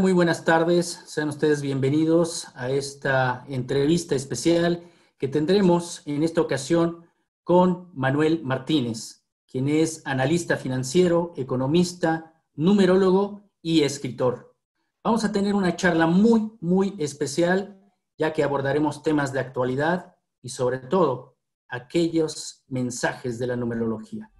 Muy buenas tardes. Sean ustedes bienvenidos a esta entrevista especial que tendremos en esta ocasión con Manuel Martínez, quien es analista financiero, economista, numerólogo y escritor. Vamos a tener una charla muy, muy especial, ya que abordaremos temas de actualidad y sobre todo aquellos mensajes de la numerología.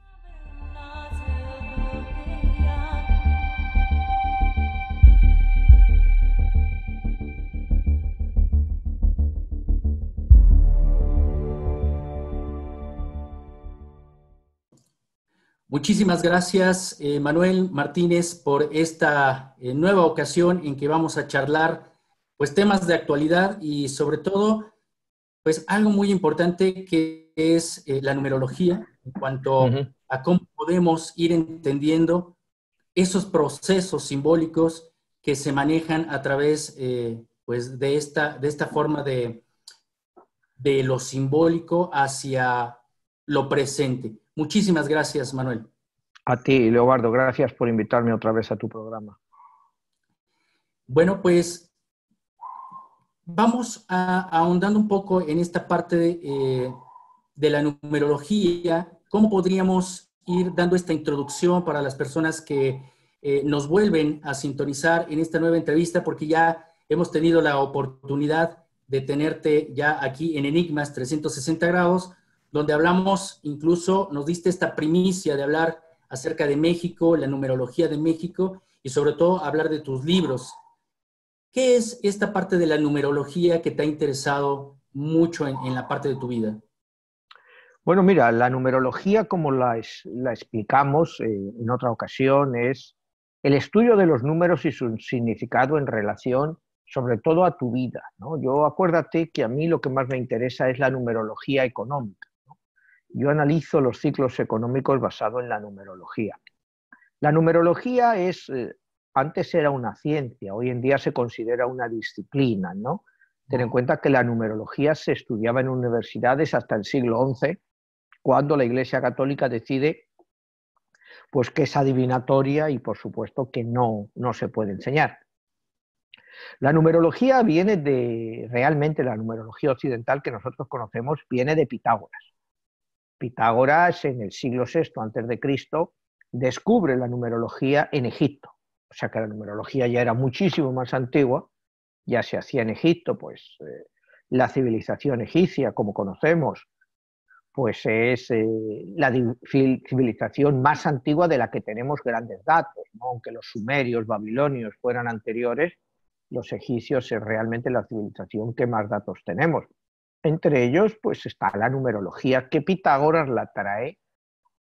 Muchísimas gracias, eh, Manuel Martínez, por esta eh, nueva ocasión en que vamos a charlar pues, temas de actualidad y sobre todo, pues algo muy importante que es eh, la numerología en cuanto a cómo podemos ir entendiendo esos procesos simbólicos que se manejan a través pues, de, esta, de esta forma de, de lo simbólico hacia lo presente. Muchísimas gracias, Manuel. A ti, Leobardo, gracias por invitarme otra vez a tu programa. Bueno, pues vamos a, ahondando un poco en esta parte eh, de, la numerología, cómo podríamos ir dando esta introducción para las personas que eh, nos vuelven a sintonizar en esta nueva entrevista, porque ya hemos tenido la oportunidad de tenerte ya aquí en Enigmas 360 grados, donde hablamos, incluso nos diste esta primicia de hablar acerca de México, la numerología de México y sobre todo hablar de tus libros. ¿Qué es esta parte de la numerología que te ha interesado mucho en, la parte de tu vida? Bueno, mira, la numerología, como la, explicamos eh, en otra ocasión, es el estudio de los números y su significado en relación, sobre todo, a tu vida. Yo acuérdate que a mí lo que más me interesa es la numerología económica yo analizo los ciclos económicos basados en la numerología. La numerología es, eh, antes era una ciencia, hoy en día se considera una disciplina, ¿no? Ten en cuenta que la numerología se estudiaba en universidades hasta el siglo XI, cuando la Iglesia Católica decide pues que es adivinatoria y por supuesto que no, no se puede enseñar. La numerología viene de, realmente la numerología occidental que nosotros conocemos viene de Pitágoras. Pitágoras en el siglo VI a.C. descubre la numerología en Egipto. O sea que la numerología ya era muchísimo más antigua, ya se hacía en Egipto, pues eh, la civilización egipcia, como conocemos, pues es eh, la civilización más antigua de la que tenemos grandes datos, aunque los sumerios, babilonios fueran anteriores, los egipcios es realmente la civilización que más datos tenemos. Entre ellos, pues está la numerología, que Pitágoras la trae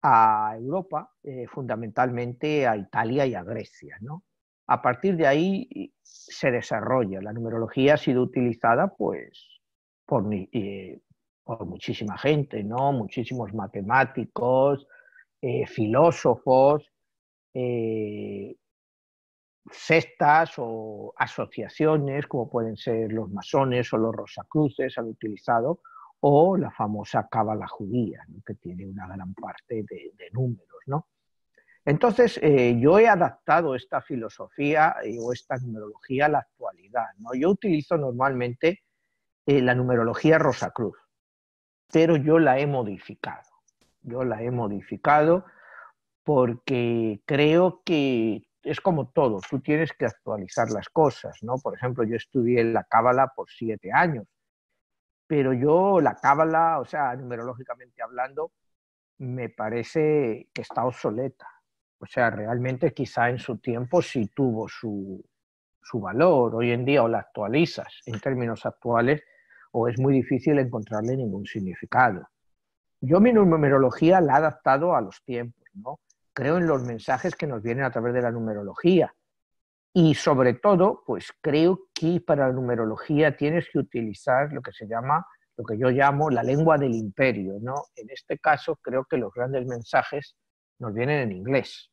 a Europa, eh, fundamentalmente a Italia y a Grecia. ¿no? A partir de ahí eh, se desarrolla. La numerología ha sido utilizada pues, por, eh, muchísima gente, ¿no? muchísimos matemáticos, filósofos, cestas o asociaciones, como pueden ser los masones o los rosacruces, han utilizado, o la famosa cábala judía, que tiene una gran parte de, números. ¿no? Entonces, eh, yo he adaptado esta filosofía eh, o esta numerología a la actualidad. ¿no? Yo utilizo normalmente eh, la numerología Rosacruz, pero yo la he modificado. Yo la he modificado porque creo que es como todo, tú tienes que actualizar las cosas, ¿no? Por ejemplo, yo estudié la cábala por siete años, pero yo la cábala, o sea, numerológicamente hablando, me parece que está obsoleta. O sea, realmente quizá en su tiempo sí tuvo su, su valor, hoy en día o la actualizas en términos actuales o es muy difícil encontrarle ningún significado. Yo mi numerología la he adaptado a los tiempos, ¿no? creo en los mensajes que nos vienen a través de la numerología. Y sobre todo, pues creo que para la numerología tienes que utilizar lo que se llama, lo que yo llamo la lengua del imperio, ¿no? En este caso, creo que los grandes mensajes nos vienen en inglés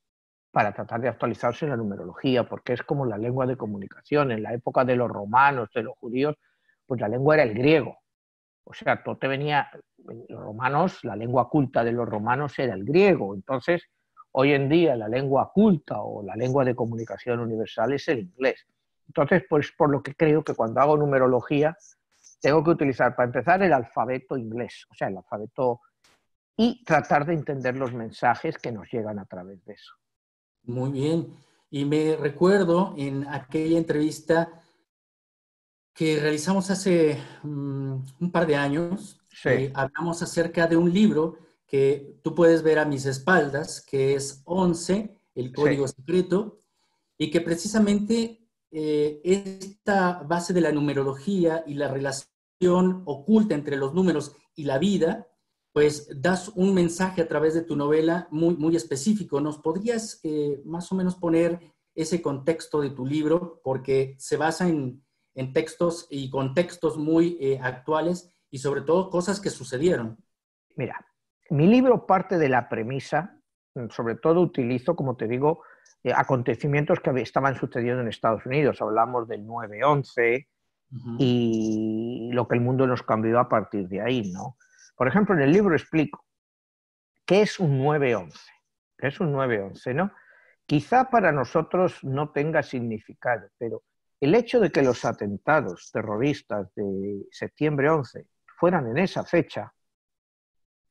para tratar de actualizarse en la numerología, porque es como la lengua de comunicación. En la época de los romanos, de los judíos, pues la lengua era el griego. O sea, todo te venía, los romanos, la lengua culta de los romanos era el griego. Entonces, Hoy en día la lengua culta o la lengua de comunicación universal es el inglés. Entonces, pues por lo que creo que cuando hago numerología tengo que utilizar para empezar el alfabeto inglés, o sea, el alfabeto y tratar de entender los mensajes que nos llegan a través de eso. Muy bien. Y me recuerdo en aquella entrevista que realizamos hace mm, un par de años, eh, hablamos acerca de un libro que tú puedes ver a mis espaldas, que es 11, el código secreto, y que precisamente eh, esta base de la numerología y la relación oculta entre los números y la vida, pues das un mensaje a través de tu novela muy, muy específico. ¿Nos podrías eh, más o menos poner ese contexto de tu libro? Porque se basa en, textos y contextos muy eh, actuales y sobre todo cosas que sucedieron. Mira, mi libro parte de la premisa, mm, sobre todo utilizo, como te digo, eh, acontecimientos que estaban sucediendo en Estados Unidos. Hablamos del 9-11 y lo que el mundo nos cambió a partir de ahí, ¿no? Por ejemplo, en el libro explico qué es un 9-11, es un Quizá para nosotros no tenga significado, pero el hecho de que los atentados terroristas de septiembre 11 fueran en esa fecha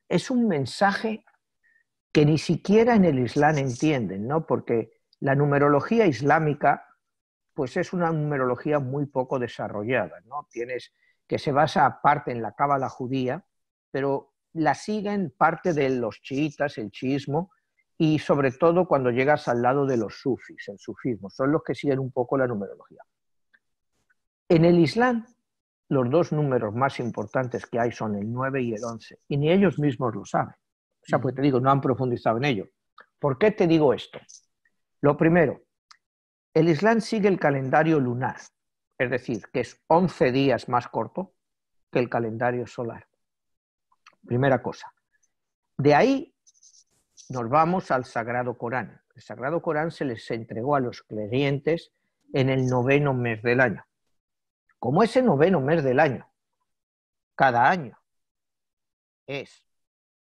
es un mensaje que ni siquiera en el Islam entienden, ¿no? Porque la numerología islámica, pues es una numerología muy poco desarrollada, ¿no? Tienes que se basa aparte en la cábala judía, pero la siguen parte de los chiitas, el chiismo, y sobre todo cuando llegas al lado de los sufis, el sufismo, son los que siguen un poco la numerología. En el Islam los dos números más importantes que hay son el 9 y el 11, y ni ellos mismos lo saben. O sea, pues te digo, no han profundizado en ello. ¿Por qué te digo esto? Lo primero, el Islam sigue el calendario lunar, es decir, que es 11 días más corto que el calendario solar. Primera cosa. De ahí nos vamos al Sagrado Corán. El Sagrado Corán se les entregó a los creyentes en el noveno mes del año como ese noveno mes del año, cada año, es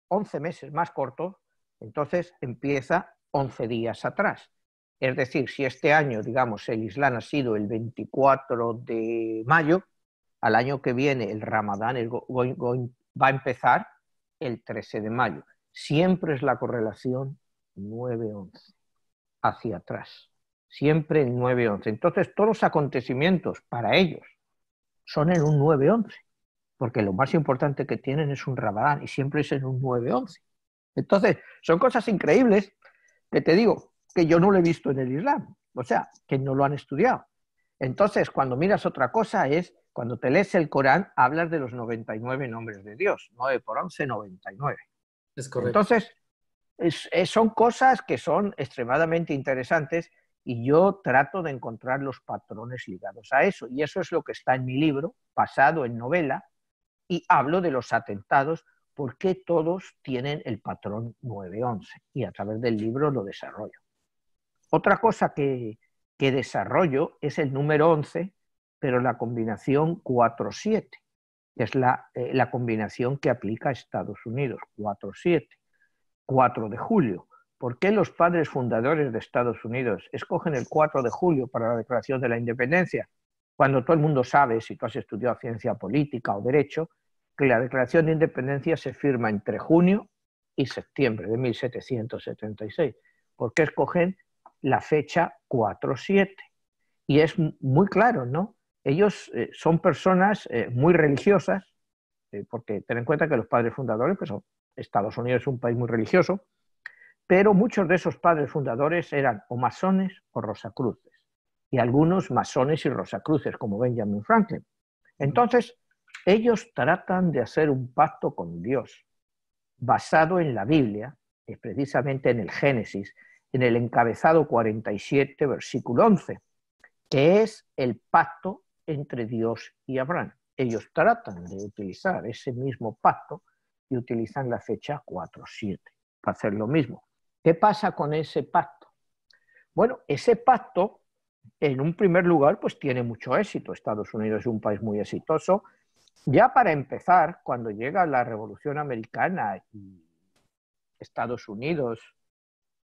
11 meses más corto, entonces empieza 11 días atrás. Es decir, si este año, digamos, el Islam ha sido el 24 de mayo, al año que viene el Ramadán va a empezar el 13 de mayo. Siempre es la correlación 9-11, hacia atrás. Siempre 9-11. Entonces, todos los acontecimientos para ellos son en un 9-11, porque lo más importante que tienen es un Ramadán y siempre es en un 9-11. Entonces, son cosas increíbles que te digo que yo no lo he visto en el Islam, o sea, que no lo han estudiado. Entonces, cuando miras otra cosa es, cuando te lees el Corán, hablas de los 99 nombres de Dios, 9 por 11, 99. Es correcto. Entonces, son cosas que son extremadamente interesantes y yo trato de encontrar los patrones ligados a eso. Y eso es lo que está en mi libro, pasado en novela, y hablo de los atentados, porque todos tienen el patrón 911 y a través del libro lo desarrollo. Otra cosa que, que desarrollo es el número 11, pero la combinación 4-7, que es la, eh, la combinación que aplica a Estados Unidos, 4-7, 4 de julio. ¿Por qué los padres fundadores de Estados Unidos escogen el 4 de julio para la declaración de la independencia? Cuando todo el mundo sabe, si tú has estudiado ciencia política o derecho, que la declaración de independencia se firma entre junio y septiembre de 1776. ¿Por qué escogen la fecha 4-7? Y es muy claro, ¿no? Ellos eh, son personas eh, muy religiosas, eh, porque ten en cuenta que los padres fundadores, pues, Estados Unidos es un país muy religioso, pero muchos de esos padres fundadores eran o masones o rosacruces, y algunos masones y rosacruces, como Benjamin Franklin. Entonces, ellos tratan de hacer un pacto con Dios, basado en la Biblia, es precisamente en el Génesis, en el encabezado 47, versículo 11, que es el pacto entre Dios y Abraham. Ellos tratan de utilizar ese mismo pacto y utilizan la fecha 4.7 para hacer lo mismo. ¿Qué pasa con ese pacto? Bueno, ese pacto, en un primer lugar, pues tiene mucho éxito. Estados Unidos es un país muy exitoso. Ya para empezar, cuando llega la Revolución Americana y Estados Unidos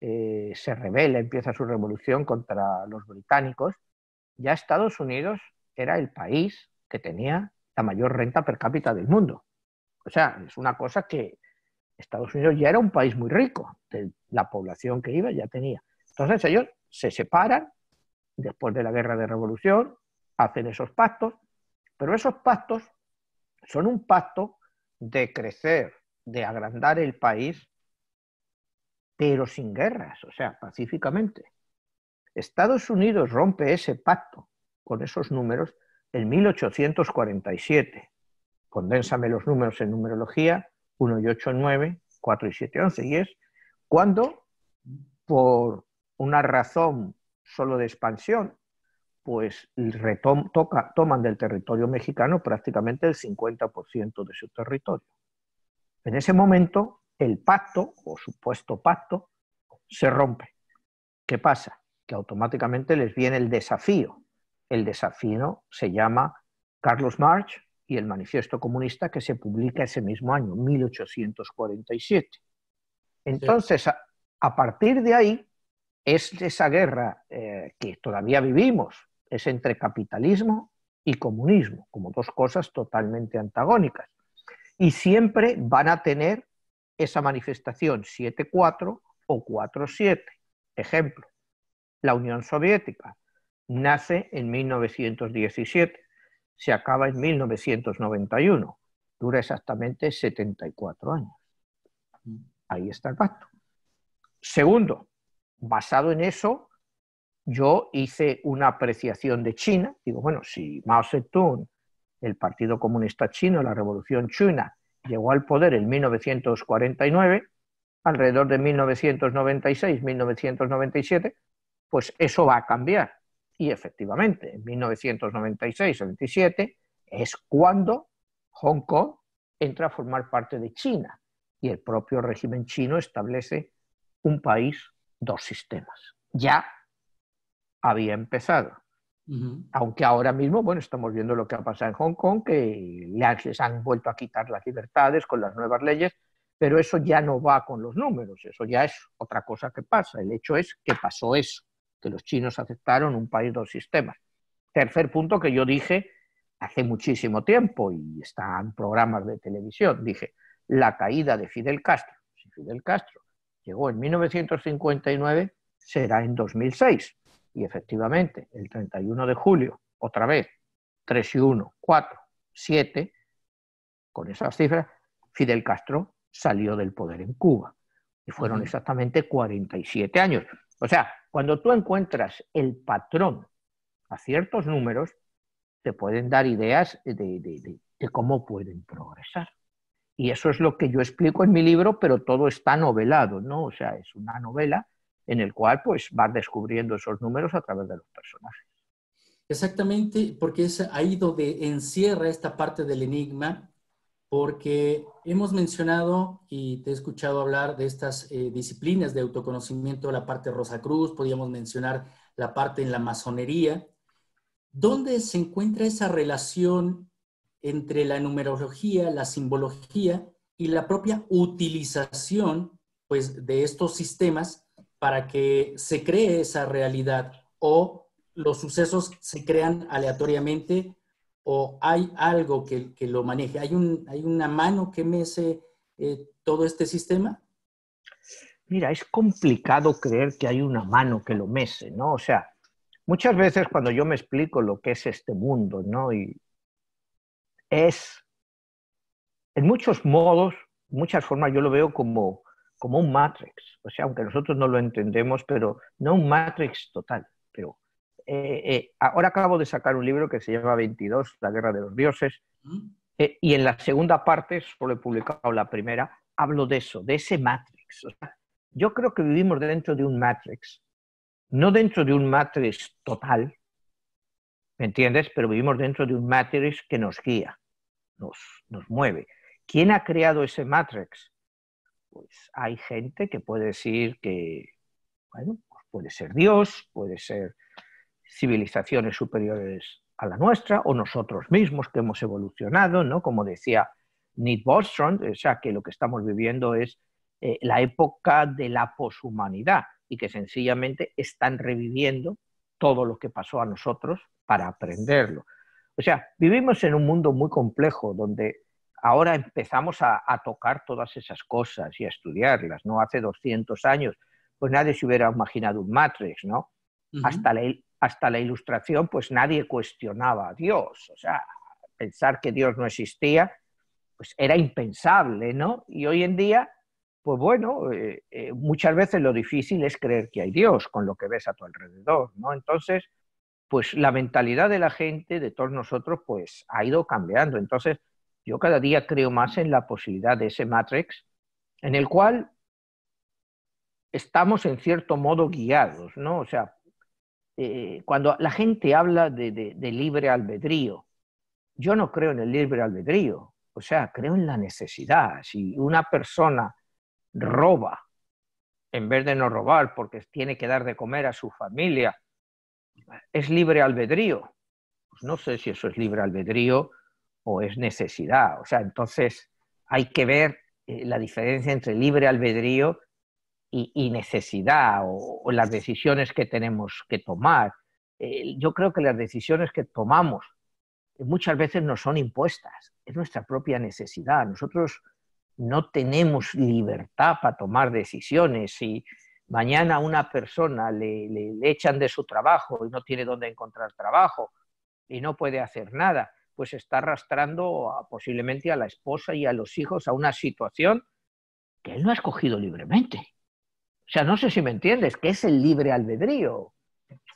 eh, se revela, empieza su revolución contra los británicos, ya Estados Unidos era el país que tenía la mayor renta per cápita del mundo. O sea, es una cosa que Estados Unidos ya era un país muy rico, de la población que iba ya tenía. Entonces ellos se separan después de la guerra de revolución, hacen esos pactos, pero esos pactos son un pacto de crecer, de agrandar el país, pero sin guerras, o sea, pacíficamente. Estados Unidos rompe ese pacto con esos números en 1847. Condénsame los números en numerología 1 y 8, 9, 4 y 7, 11. Y es cuando, por una razón solo de expansión, pues toman del territorio mexicano prácticamente el 50% de su territorio. En ese momento, el pacto, o supuesto pacto, se rompe. ¿Qué pasa? Que automáticamente les viene el desafío. El desafío se llama Carlos March, y el Manifiesto Comunista que se publica ese mismo año, 1847. Entonces, a, partir de ahí, es esa guerra eh, que todavía vivimos, es entre capitalismo y comunismo, como dos cosas totalmente antagónicas. Y siempre van a tener esa manifestación 7 o 4-7. Ejemplo, la Unión Soviética nace en 1917 se acaba en 1991. Dura exactamente 74 años. Ahí está el pacto. Segundo, basado en eso, yo hice una apreciación de China. Digo, bueno, si Mao Zedong, el Partido Comunista Chino, la Revolución China, llegó al poder en 1949, alrededor de 1996, 1997, pues eso va a cambiar y efectivamente, en 1996-97 es cuando Hong Kong entra a formar parte de China y el propio régimen chino establece un país, dos sistemas. Ya había empezado. Aunque ahora mismo, bueno, estamos viendo lo que ha pasado en Hong Kong, que les han vuelto a quitar las libertades con las nuevas leyes, pero eso ya no va con los números, eso ya es otra cosa que pasa. El hecho es que pasó eso que los chinos aceptaron un país, dos sistemas. Tercer punto que yo dije hace muchísimo tiempo y están programas de televisión, dije, la caída de Fidel Castro. Si Fidel Castro llegó en 1959, será en 2006. Y efectivamente, el 31 de julio, otra vez, 3 y 1, 4, 7, con esas cifras, Fidel Castro salió del poder en Cuba. Y fueron exactamente 47 años. O sea, cuando tú encuentras el patrón a ciertos números, te pueden dar ideas de, cómo pueden progresar. Y eso es lo que yo explico en mi libro, pero todo está novelado, ¿no? O sea, es una novela en el cual pues vas descubriendo esos números a través de los personajes. Exactamente, porque es, ha ido de encierra esta parte del enigma porque hemos mencionado y te he escuchado hablar de estas eh, disciplinas de autoconocimiento, la parte Rosa Cruz, podríamos mencionar la parte en la masonería. ¿Dónde se encuentra esa relación entre la numerología, la simbología y la propia utilización pues, de estos sistemas para que se cree esa realidad o los sucesos se crean aleatoriamente o hay algo que, que lo maneje? ¿Hay, un, ¿Hay una mano que mece eh, todo este sistema? Mira, es complicado creer que hay una mano que lo mece, ¿no? O sea, muchas veces cuando yo me explico lo que es este mundo, ¿no? Y es, en muchos modos, muchas formas, yo lo veo como, como un matrix, o sea, aunque nosotros no lo entendemos, pero no un matrix total, pero eh, eh, ahora acabo de sacar un libro que se llama 22, La Guerra de los Dioses, ¿Mm? eh, y en la segunda parte, solo he publicado la primera, hablo de eso, de ese matrix. yo creo que vivimos dentro de un matrix, no dentro de un matrix total, ¿me entiendes? Pero vivimos dentro de un matrix que nos guía, nos, nos mueve. ¿Quién ha creado ese matrix? Pues hay gente que puede decir que, bueno, pues puede ser Dios, puede ser civilizaciones superiores a la nuestra o nosotros mismos que hemos evolucionado, ¿no? Como decía Nick Bostrom, o sea, que lo que estamos viviendo es eh, la época de la poshumanidad y que sencillamente están reviviendo todo lo que pasó a nosotros para aprenderlo. O sea, vivimos en un mundo muy complejo donde ahora empezamos a, tocar todas esas cosas y a estudiarlas, ¿no? Hace 200 años, pues nadie se hubiera imaginado un Matrix, ¿no? Hasta la, hasta la Ilustración, pues nadie cuestionaba a Dios. O sea, pensar que Dios no existía, pues era impensable, ¿no? Y hoy en día, pues bueno, eh, eh, muchas veces lo difícil es creer que hay Dios con lo que ves a tu alrededor, ¿no? Entonces, pues la mentalidad de la gente, de todos nosotros, pues ha ido cambiando. Entonces, yo cada día creo más en la posibilidad de ese Matrix en el cual estamos en cierto modo guiados, ¿no? O sea, eh, cuando la gente habla de, libre albedrío, yo no creo en el libre albedrío, o sea, creo en la necesidad. Si una persona roba, en vez de no robar porque tiene que dar de comer a su familia, es libre albedrío. Pues no sé si eso es libre albedrío o es necesidad. O sea, entonces hay que ver eh, la diferencia entre libre albedrío y, necesidad o, las decisiones que tenemos que tomar. Eh, yo creo que las decisiones que tomamos eh, muchas veces no son impuestas, es nuestra propia necesidad. Nosotros no tenemos libertad para tomar decisiones. Si mañana a una persona le, echan de su trabajo y no tiene dónde encontrar trabajo y no puede hacer nada, pues está arrastrando posiblemente a la esposa y a los hijos a una situación que él no ha escogido libremente. O sea, no sé si me entiendes, ¿qué es el libre albedrío?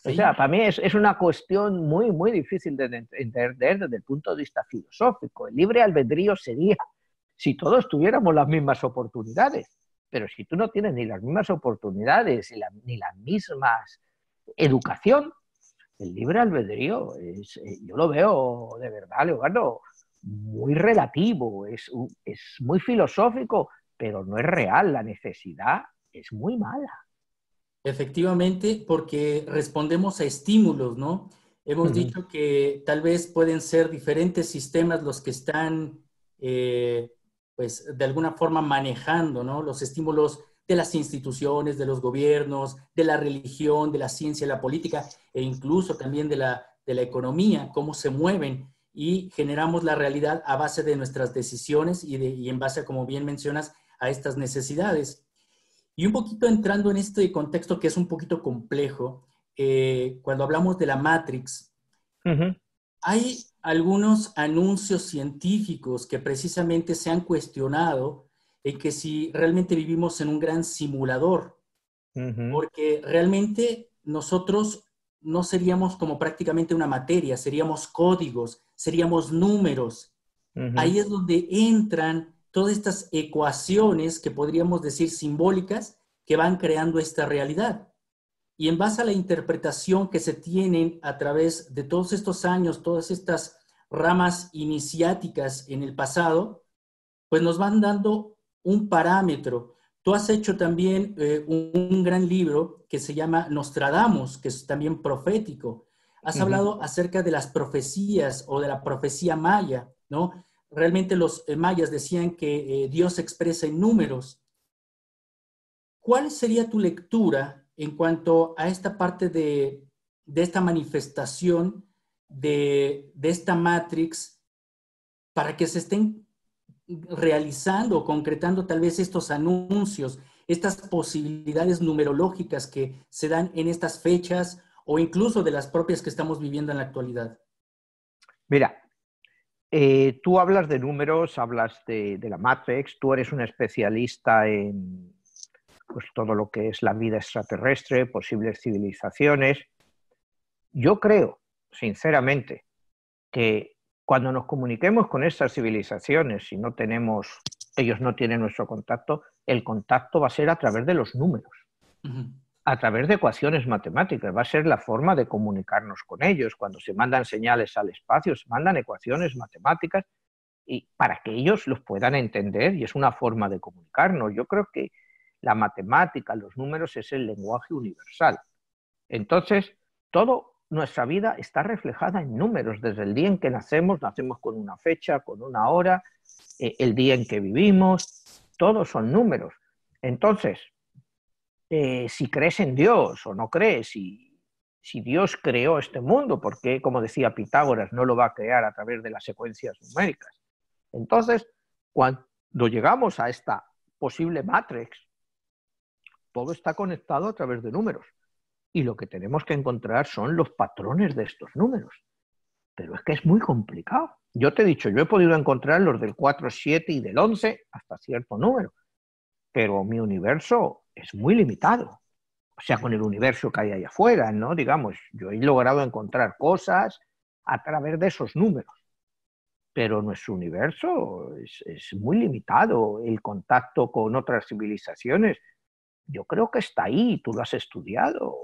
O sea, para mí es, una cuestión muy, muy difícil de entender desde el punto de vista filosófico. El libre albedrío sería si todos tuviéramos las mismas oportunidades, pero si tú no tienes ni las mismas oportunidades ni, la, las mismas educación, el libre albedrío, es, eh, yo lo veo de verdad, Leonardo, muy relativo, es, es muy filosófico, pero no es real la necesidad es muy mala. Efectivamente, porque respondemos a estímulos, ¿no? Hemos dicho que tal vez pueden ser diferentes sistemas los que están, eh, pues, de alguna forma manejando, ¿no? Los estímulos de las instituciones, de los gobiernos, de la religión, de la ciencia, de la política e incluso también de la, economía, cómo se mueven y generamos la realidad a base de nuestras decisiones y, y en base, como bien mencionas, a estas necesidades. Y un poquito entrando en este contexto que es un poquito complejo, eh, cuando hablamos de la Matrix, hay algunos anuncios científicos que precisamente se han cuestionado en que si realmente vivimos en un gran simulador, porque realmente nosotros no seríamos como prácticamente una materia, seríamos códigos, seríamos números. Ahí es donde entran todas estas ecuaciones que podríamos decir simbólicas que van creando esta realidad. Y en base a la interpretación que se tienen a través de todos estos años, todas estas ramas iniciáticas en el pasado, pues nos van dando un parámetro. Tú has hecho también eh, un, gran libro que se llama Nostradamus, que es también profético. Has hablado acerca de las profecías o de la profecía maya, ¿no? Realmente los eh, mayas decían que eh, Dios se expresa en números. ¿Cuál sería tu lectura en cuanto a esta parte de, esta manifestación de, esta matrix para que se estén realizando concretando tal vez estos anuncios, estas posibilidades numerológicas que se dan en estas fechas o incluso de las propias que estamos viviendo en la actualidad? Mira, eh, tú hablas de números, hablas de, la Matrix, tú eres un especialista en pues, todo lo que es la vida extraterrestre, posibles civilizaciones. Yo creo, sinceramente, que cuando nos comuniquemos con estas civilizaciones, si no tenemos, ellos no tienen nuestro contacto, el contacto va a ser a través de los números a través de ecuaciones matemáticas, va a ser la forma de comunicarnos con ellos. Cuando se mandan señales al espacio, se mandan ecuaciones matemáticas y para que ellos los puedan entender y es una forma de comunicarnos. Yo creo que la matemática, los números es el lenguaje universal. Entonces, toda nuestra vida está reflejada en números. Desde el día en que nacemos, nacemos con una fecha, con una hora, eh, el día en que vivimos, todos son números. Entonces, eh, si crees en Dios o no crees, y, si Dios creó este mundo, porque, como decía Pitágoras, no lo va a crear a través de las secuencias numéricas. Entonces, cuando llegamos a esta posible matrix, todo está conectado a través de números. Y lo que tenemos que encontrar son los patrones de estos números. Pero es que es muy complicado. Yo te he dicho, yo he podido encontrar los del 4, 7 y del 11 hasta cierto número. Pero mi universo es muy limitado. O sea, con el universo que hay allá afuera, ¿no? Digamos, yo he logrado encontrar cosas a través de esos números, pero nuestro universo es, es muy limitado. El contacto con otras civilizaciones, yo creo que está ahí, tú lo has estudiado.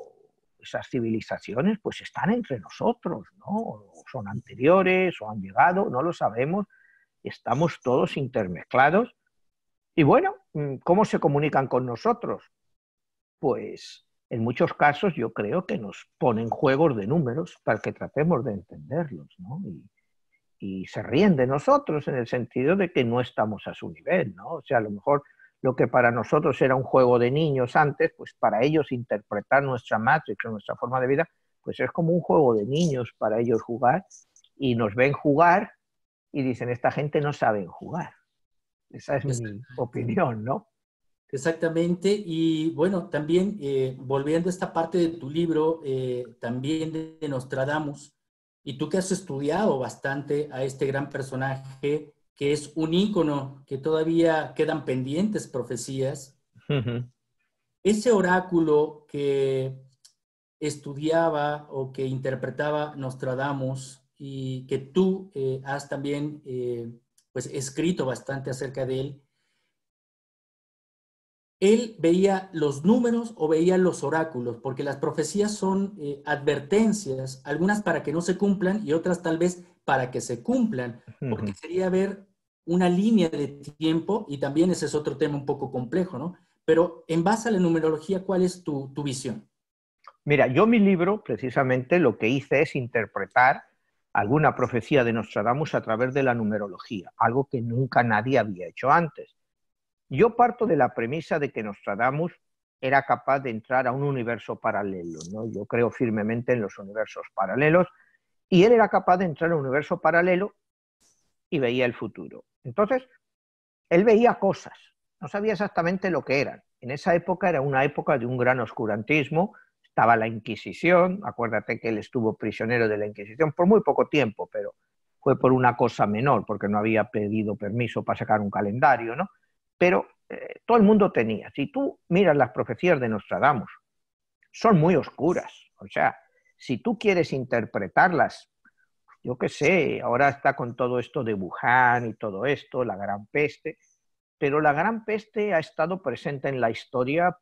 Esas civilizaciones pues están entre nosotros, ¿no? son anteriores o han llegado, no lo sabemos. Estamos todos intermezclados y bueno, mm, ¿cómo se comunican con nosotros? Pues en muchos casos yo creo que nos ponen juegos de números para que tratemos de entenderlos, ¿no? Y, se ríen de nosotros en el sentido de que no estamos a su nivel, ¿no? O sea, a lo mejor lo que para nosotros era un juego de niños antes, pues para ellos interpretar nuestra matrix o nuestra forma de vida, pues es como un juego de niños para ellos jugar y nos ven jugar y dicen, esta gente no sabe jugar. Esa es mi opinión, ¿no? Exactamente, y bueno, también eh, volviendo a esta parte de tu libro, eh, también de, Nostradamus, y tú que has estudiado bastante a este gran personaje, que es un ícono, que todavía quedan pendientes profecías, ese oráculo que estudiaba o que interpretaba Nostradamus y que tú eh, has también pues escrito bastante acerca de él, él veía los números o veía los oráculos, porque las profecías son eh, advertencias, algunas para que no se cumplan y otras tal vez para que se cumplan, porque sería ver una línea de tiempo y también ese es otro tema un poco complejo, ¿no? Pero en base a la numerología, ¿cuál es tu visión? Mira, yo mi libro precisamente lo que hice es interpretar alguna profecía de Nostradamus a través de la numerología, algo que nunca nadie había hecho antes. Yo parto de la premisa de que Nostradamus era capaz de entrar a un universo paralelo. ¿no? Yo creo firmemente en los universos paralelos y él era capaz de entrar a un universo paralelo y veía el futuro. Entonces, él veía cosas, no sabía exactamente lo que eran. En esa época era una época de un gran oscurantismo, estaba la Inquisición, acuérdate que él estuvo prisionero de la Inquisición por muy poco tiempo, pero fue por una cosa menor, porque no había pedido permiso para sacar un calendario, ¿no? Pero eh, todo el mundo tenía. Si tú miras las profecías de Nostradamus, son muy oscuras. O sea, si tú quieres interpretarlas, yo qué sé, ahora está con todo esto de Wuhan y todo esto, la gran peste, pero la gran peste ha estado presente en la historia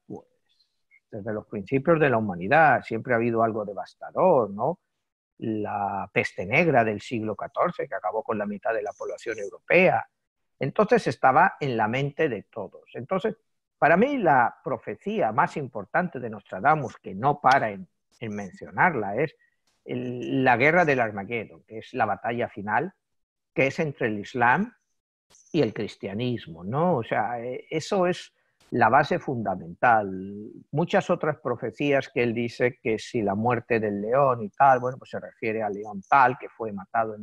desde los principios de la humanidad, siempre ha habido algo devastador, ¿no? La peste negra del siglo XIV, que acabó con la mitad de la población europea. Entonces estaba en la mente de todos. Entonces, para mí la profecía más importante de Nostradamus, que no para en, mencionarla, es la guerra del Armagedón, que es la batalla final, que es entre el Islam y el cristianismo, ¿no? O sea, eh, eso es la base fundamental. Muchas otras profecías que él dice que si la muerte del león y tal, bueno, pues se refiere al león tal que fue matado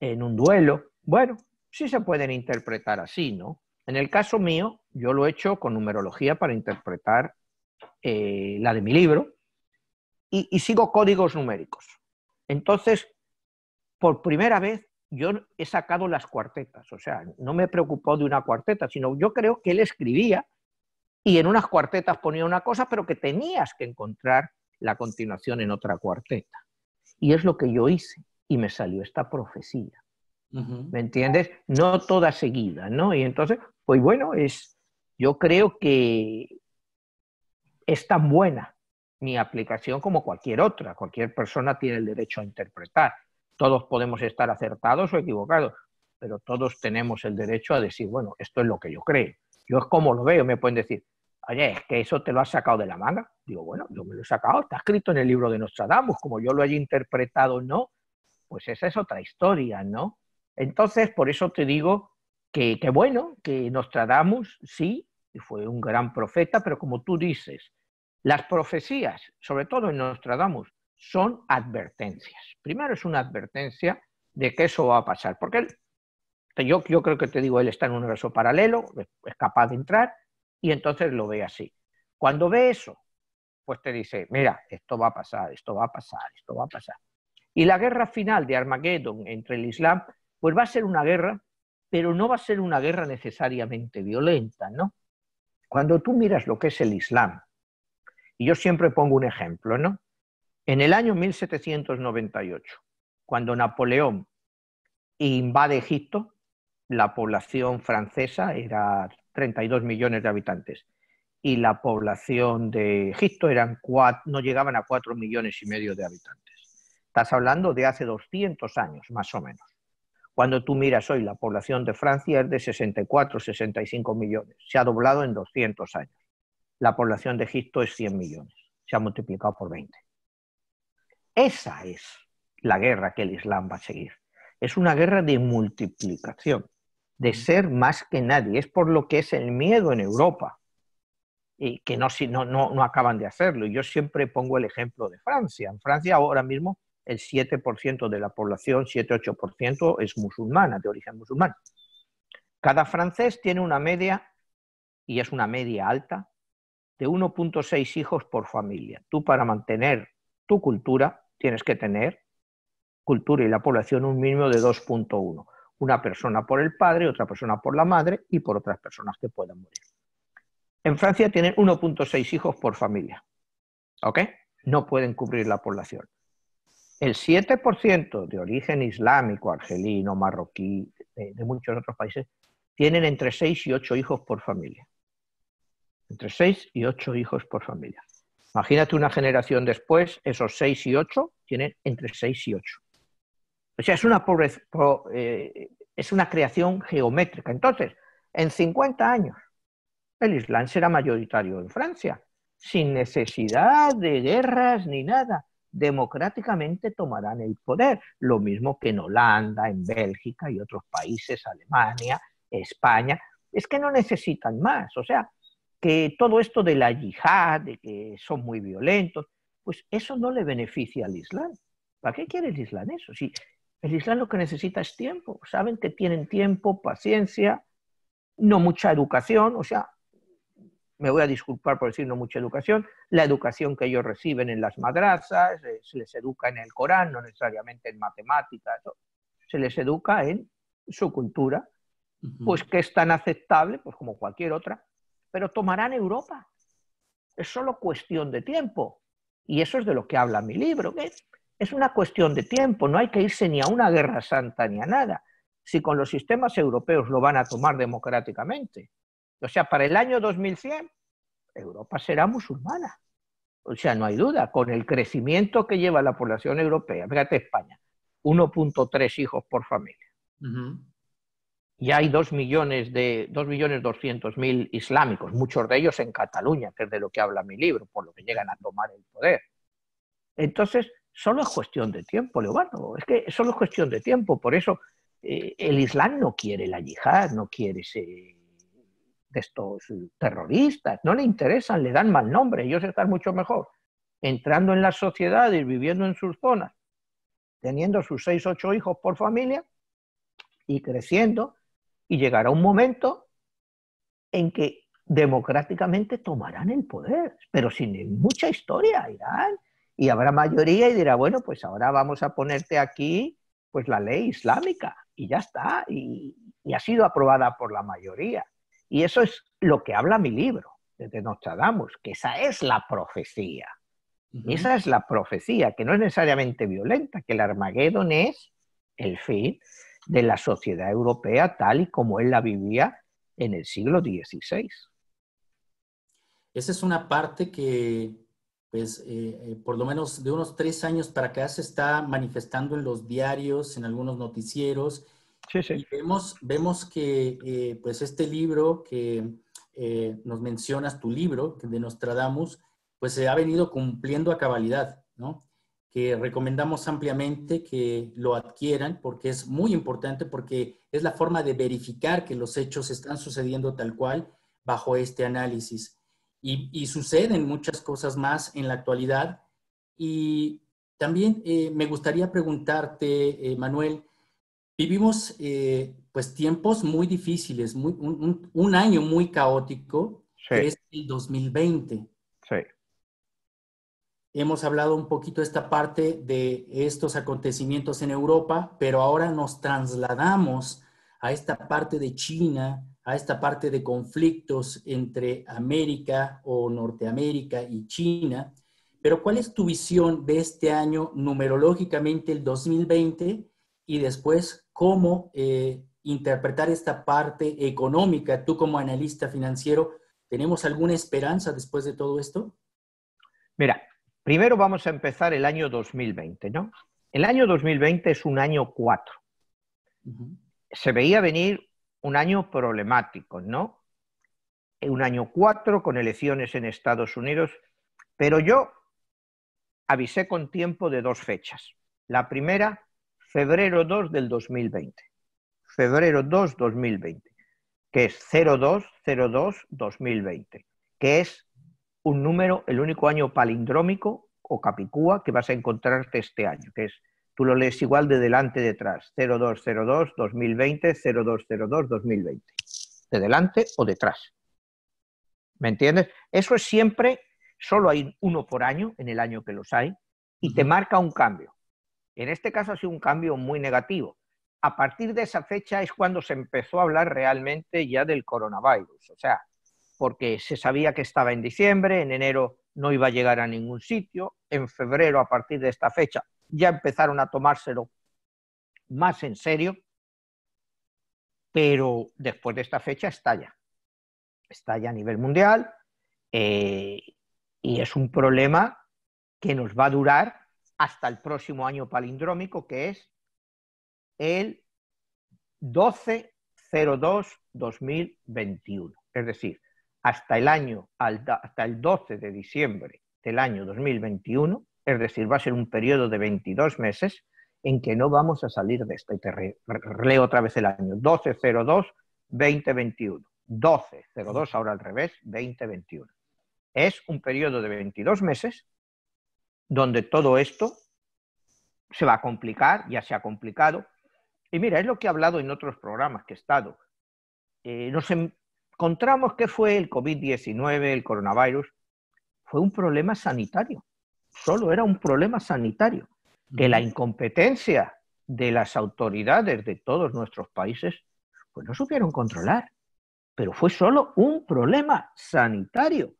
en un, duelo. Bueno, sí se pueden interpretar así, ¿no? En el caso mío, yo lo he hecho con numerología para interpretar eh, la de mi libro y sigo códigos numéricos. Entonces, por primera vez yo he sacado las cuartetas, o sea, no me preocupó de una cuarteta, sino yo creo que él escribía y en unas cuartetas ponía una cosa, pero que tenías que encontrar la continuación en otra cuarteta. Y es lo que yo hice y me salió esta profecía. ¿Me entiendes? No toda seguida, ¿no? Y entonces, pues bueno, es, yo creo que es tan buena mi aplicación como cualquier otra. Cualquier persona tiene el derecho a interpretar. Todos podemos estar acertados o equivocados, pero todos tenemos el derecho a decir, bueno, esto es lo que yo creo. Yo es como lo veo, me pueden decir, oye, es que eso te lo has sacado de la manga. Digo, bueno, yo me lo he sacado, está escrito en el libro de Nostradamus, como yo lo haya interpretado no, pues esa es otra historia, ¿no? Entonces, por eso te digo que, que bueno, que Nostradamus sí, fue un gran profeta, pero como tú dices, las profecías, sobre todo en Nostradamus, son advertencias. Primero es una advertencia de que eso va a pasar, porque él, yo, yo creo que te digo, él está en un universo paralelo, es capaz de entrar y entonces lo ve así. Cuando ve eso, pues te dice, mira, esto va a pasar, esto va a pasar, esto va a pasar. Y la guerra final de Armageddon entre el Islam, pues va a ser una guerra, pero no va a ser una guerra necesariamente violenta, ¿no? Cuando tú miras lo que es el Islam, y yo siempre pongo un ejemplo, ¿no? En el año 1798, cuando Napoleón invade Egipto, la población francesa era 32 millones de habitantes y la población de Egipto eran cuatro, no llegaban a 4 millones y medio de habitantes. Estás hablando de hace 200 años, más o menos. Cuando tú miras hoy, la población de Francia es de 64, 65 millones. Se ha doblado en 200 años. La población de Egipto es 100 millones. Se ha multiplicado por 20. Esa es la guerra que el Islam va a seguir. Es una guerra de multiplicación, de ser más que nadie. Es por lo que es el miedo en Europa, y que no, no, no acaban de hacerlo. Yo siempre pongo el ejemplo de Francia. En Francia ahora mismo el 7% de la población, 7-8%, es musulmana, de origen musulmán. Cada francés tiene una media, y es una media alta, de 1.6 hijos por familia. Tú para mantener tu cultura tienes que tener cultura y la población un mínimo de 2.1. Una persona por el padre, otra persona por la madre y por otras personas que puedan morir. En Francia tienen 1.6 hijos por familia. ¿Ok? No pueden cubrir la población. El 7% de origen islámico, argelino, marroquí, de, de muchos otros países, tienen entre 6 y 8 hijos por familia. Entre 6 y 8 hijos por familia. Imagínate una generación después, esos 6 y 8 tienen entre 6 y 8. O sea, es una, eh, es una creación geométrica. Entonces, en 50 años, el Islam será mayoritario en Francia, sin necesidad de guerras ni nada. Democráticamente tomarán el poder, lo mismo que en Holanda, en Bélgica y otros países, Alemania, España. Es que no necesitan más. O sea, que todo esto de la yihad, de que son muy violentos, pues eso no le beneficia al Islam. ¿Para qué quiere el Islam eso? Si el Islam lo que necesita es tiempo. Saben que tienen tiempo, paciencia, no mucha educación, o sea, me voy a disculpar por decir no mucha educación, la educación que ellos reciben en las madrazas, eh, se les educa en el Corán, no necesariamente en matemáticas, se les educa en su cultura, pues que es tan aceptable pues como cualquier otra, pero tomarán Europa. Es solo cuestión de tiempo. Y eso es de lo que habla mi libro. Es una cuestión de tiempo, no hay que irse ni a una guerra santa ni a nada. Si con los sistemas europeos lo van a tomar democráticamente. O sea, para el año 2100, Europa será musulmana. O sea, no hay duda, con el crecimiento que lleva la población europea, fíjate España, 1.3 hijos por familia y hay 2 millones de dos millones 200 mil islámicos, muchos de ellos en Cataluña, que es de lo que habla mi libro, por lo que llegan a tomar el poder. Entonces, solo es cuestión de tiempo, Leobardo, es que solo es cuestión de tiempo, por eso eh, el Islam no quiere la yihad, no quiere de estos terroristas, no le interesan, le dan mal nombre, ellos están mucho mejor entrando en las sociedades, viviendo en sus zonas, teniendo sus seis, ocho hijos por familia y creciendo y llegará un momento en que democráticamente tomarán el poder, pero sin mucha historia irán y habrá mayoría y dirá, bueno, pues ahora vamos a ponerte aquí pues la ley islámica y ya está, y, ha sido aprobada por la mayoría. Y eso es lo que habla mi libro, desde Nostradamus, que esa es la profecía. Esa es la profecía, que no es necesariamente violenta, que el Armagedón es el fin, de la sociedad europea tal y como él la vivía en el siglo XVI. Esa es una parte que, pues, eh, eh, por lo menos de unos tres años para acá se está manifestando en los diarios, en algunos noticieros. Sí, sí. vemos, vemos que, eh, pues, este libro que nos mencionas, tu libro, de Nostradamus, pues se ha venido cumpliendo a cabalidad, ¿no? que recomendamos ampliamente que lo adquieran porque es muy importante, porque es la forma de verificar que los hechos están sucediendo tal cual bajo este análisis. Y, suceden muchas cosas más en la actualidad. Y también eh, me gustaría preguntarte, eh, Manuel, vivimos eh, pues tiempos muy difíciles, un, año muy caótico, que es el 2020. Sí hemos hablado un poquito esta parte de estos acontecimientos en Europa, pero ahora nos trasladamos a esta parte de China, a esta parte de conflictos entre América o Norteamérica y China. Pero ¿cuál es tu visión de este año numerológicamente el 2020 y después cómo eh, interpretar esta parte económica? Tú como analista financiero, ¿tenemos alguna esperanza después de todo esto? Mira, Primero vamos a empezar el año 2020, ¿no? El año 2020 es un año 4. Se veía venir un año problemático, ¿no? Un año 4 con elecciones en Estados Unidos, pero yo avisé con tiempo de dos fechas. La primera, febrero 2 del 2020. Febrero 2, 2020, que es 0202-2020, que es un número, el único año palindrómico o capicúa que vas a encontrarte este año, que es, tú lo lees igual de delante detrás, 0202 2020, 0202 2020, de delante o detrás. ¿Me entiendes? Eso es siempre, solo hay uno por año, en el año que los hay, y te marca un cambio. En este caso ha sido un cambio muy negativo. A partir de esa fecha es cuando se empezó a hablar realmente ya del coronavirus. O sea, porque se sabía que estaba en diciembre, en enero no iba a llegar a ningún sitio, en febrero a partir de esta fecha ya empezaron a tomárselo más en serio, pero después de esta fecha estalla, estalla a nivel mundial eh, y es un problema que nos va a durar hasta el próximo año palindrómico, que es el 12022021, Es decir, hasta el año, hasta el 12 de diciembre del año 2021, es decir, va a ser un periodo de 22 meses en que no vamos a salir de este te Leo otra vez el año, 1202-2021. 1202 ahora al revés, 2021. Es un periodo de 22 meses donde todo esto se va a complicar, ya se ha complicado. Y mira, es lo que he hablado en otros programas que he estado. Eh, no sé encontramos que fue el COVID-19, el coronavirus, fue un problema sanitario, solo era un problema sanitario, De la incompetencia de las autoridades de todos nuestros países, pues no supieron controlar, pero fue solo un problema sanitario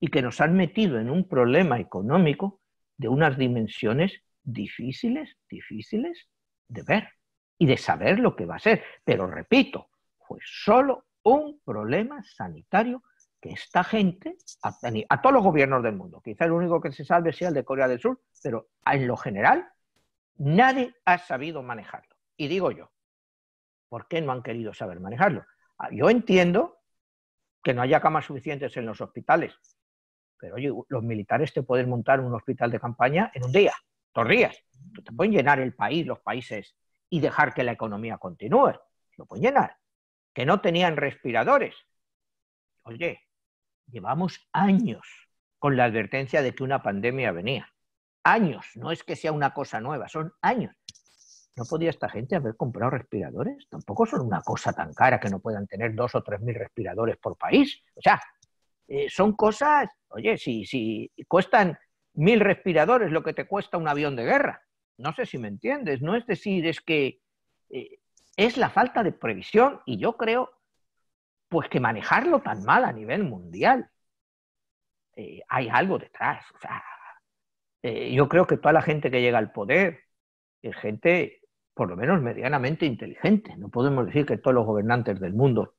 y que nos han metido en un problema económico de unas dimensiones difíciles, difíciles de ver y de saber lo que va a ser. Pero repito, fue solo un problema sanitario que esta gente a todos los gobiernos del mundo. Quizás el único que se salve sea el de Corea del Sur, pero en lo general nadie ha sabido manejarlo. Y digo yo, ¿por qué no han querido saber manejarlo? Ah, yo entiendo que no haya camas suficientes en los hospitales, pero oye, los militares te pueden montar un hospital de campaña en un día, dos días. Te pueden llenar el país, los países, y dejar que la economía continúe. Lo pueden llenar que no tenían respiradores. Oye, llevamos años con la advertencia de que una pandemia venía. Años, no es que sea una cosa nueva, son años. ¿No podía esta gente haber comprado respiradores? Tampoco son una cosa tan cara que no puedan tener dos o tres mil respiradores por país. O sea, eh, son cosas, oye, si, si cuestan mil respiradores lo que te cuesta un avión de guerra. No sé si me entiendes. No es decir, es que eh, es la falta de previsión y yo creo pues que manejarlo tan mal a nivel mundial. Eh, hay algo detrás. Eh, yo creo que toda la gente que llega al poder es gente por lo menos medianamente inteligente. No podemos decir que todos los gobernantes del mundo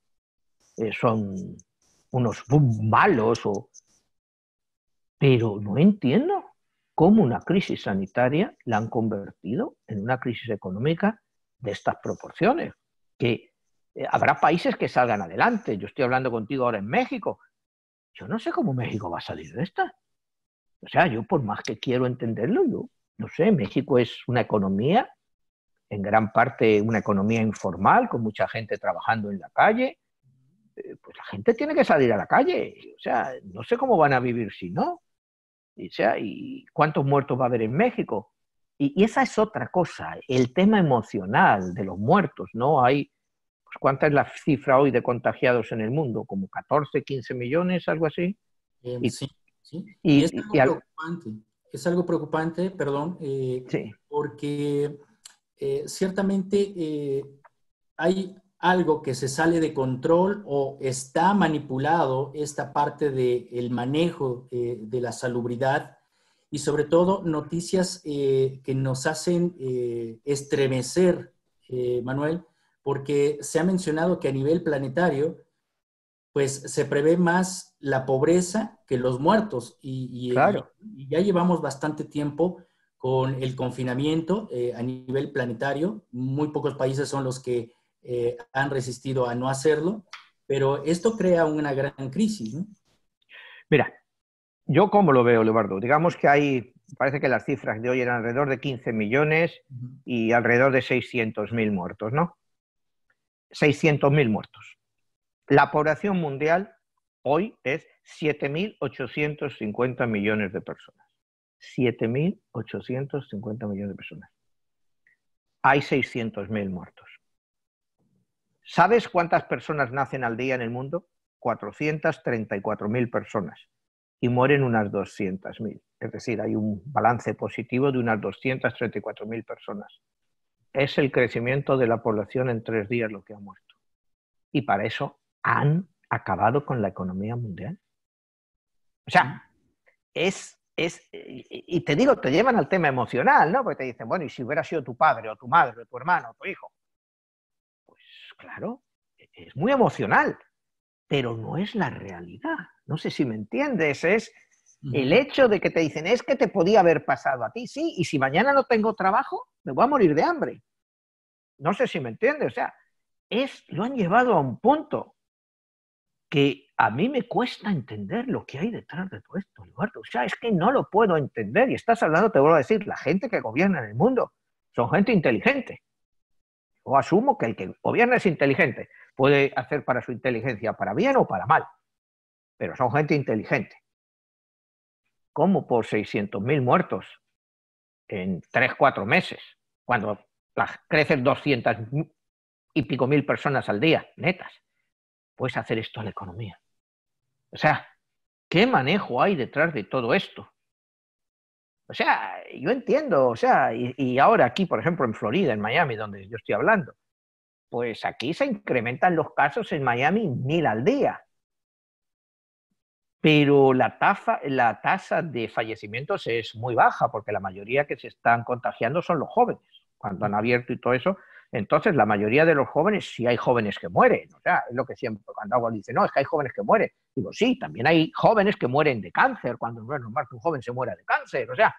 eh, son unos malos Pero no entiendo cómo una crisis sanitaria la han convertido en una crisis económica de estas proporciones, que eh, habrá países que salgan adelante. Yo estoy hablando contigo ahora en México. Yo no sé cómo México va a salir de esta. O sea, yo por más que quiero entenderlo, yo no sé, México es una economía, en gran parte una economía informal, con mucha gente trabajando en la calle. Eh, pues la gente tiene que salir a la calle. O sea, no sé cómo van a vivir si no. O sea, ¿y cuántos muertos va a haber en México? Y, esa es otra cosa, el tema emocional de los muertos, ¿no? Hay, pues, ¿cuánta es la cifra hoy de contagiados en el mundo? ¿Como 14, 15 millones, algo así? Eh, y, sí, sí. es algo preocupante, es algo preocupante, perdón, eh, porque eh, ciertamente hay algo que se sale de control o está manipulado esta parte del manejo de la salubridad y sobre todo noticias eh, que nos hacen eh, estremecer, eh, Manuel, porque se ha mencionado que a nivel planetario, pues se prevé más la pobreza que los muertos. Y, ya llevamos bastante tiempo con el confinamiento a nivel planetario. Muy pocos países son los que han resistido a no hacerlo, pero esto crea una gran crisis. Mira, yo cómo lo veo, Leobardo. Digamos que hay, parece que las cifras de hoy eran alrededor de 15 millones y alrededor de mil muertos, ¿no? mil muertos. La población mundial hoy es 7.850 millones de personas. 7.850 millones de personas. Hay 600.000 muertos. ¿Sabes cuántas personas nacen al día en el mundo? 434.000 personas y mueren unas 200.000. Es decir, hay un balance positivo de unas 234.000 personas. Es el crecimiento de la población en tres días lo que ha muerto. Y para eso han acabado con la economía mundial. O sea, mm. es, es, y te digo, te llevan al tema emocional, ¿no? Porque te dicen, bueno, y si hubiera sido tu padre o tu madre o tu hermano o tu hijo. Pues claro, e-, es muy emocional pero no es la realidad. No sé si me entiendes, es el hecho de que te dicen, es que te podía haber pasado a ti, sí, y si mañana no tengo trabajo, me voy a morir de hambre. No sé si me entiendes, o sea, es, lo han llevado a un punto que a mí me cuesta entender lo que hay detrás de todo esto, Eduardo. O sea, es que no lo puedo entender. Y estás hablando, te vuelvo a decir, la gente que gobierna en el mundo son gente inteligente o asumo que el que gobierna es inteligente. Puede hacer para su inteligencia para bien o para mal, pero son gente inteligente. ¿Cómo por 600.000 muertos en 3, 4 meses? Cuando crecen 200 y pico mil personas al día, netas. Puedes hacer esto a la economía. O sea, ¿qué manejo hay detrás de todo esto? O sea, yo entiendo, o sea, y, ahora aquí, por ejemplo, en Florida, en Miami, donde yo estoy hablando, pues aquí se incrementan los casos en Miami mil al día. Pero la, la tasa de fallecimientos es muy baja, porque la mayoría que se están contagiando son los jóvenes, cuando han abierto y todo eso. Entonces, la mayoría de los jóvenes, sí hay jóvenes que mueren, o sea, es lo que siempre, cuando algo dice, no, es que hay jóvenes que mueren. Digo, sí, también hay jóvenes que mueren de cáncer, cuando no es normal que un joven se muera de cáncer. O sea,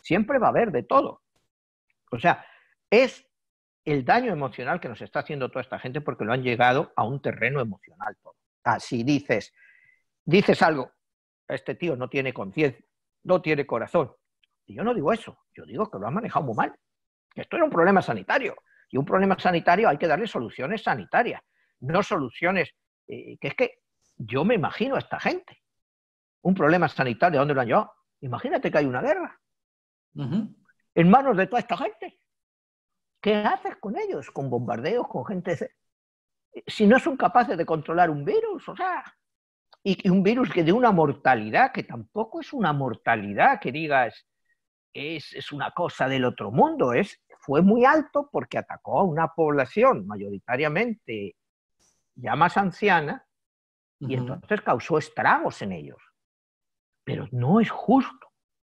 siempre va a haber de todo. O sea, es el daño emocional que nos está haciendo toda esta gente porque lo han llegado a un terreno emocional todo. Así dices, dices algo, este tío no tiene conciencia, no tiene corazón. Y yo no digo eso, yo digo que lo han manejado muy mal. esto era un problema sanitario. Y un problema sanitario hay que darle soluciones sanitarias, no soluciones eh, que es que yo me imagino a esta gente. Un problema sanitario, ¿de ¿dónde lo han llevado? Imagínate que hay una guerra. En manos de toda esta gente. ¿Qué haces con ellos? Con bombardeos, con gente... Si no son capaces de controlar un virus, o sea, y, un virus que de una mortalidad, que tampoco es una mortalidad que digas es, es, una cosa del otro mundo, es, fue muy alto porque atacó a una población mayoritariamente ya más anciana y entonces causó estragos en ellos. Pero no es justo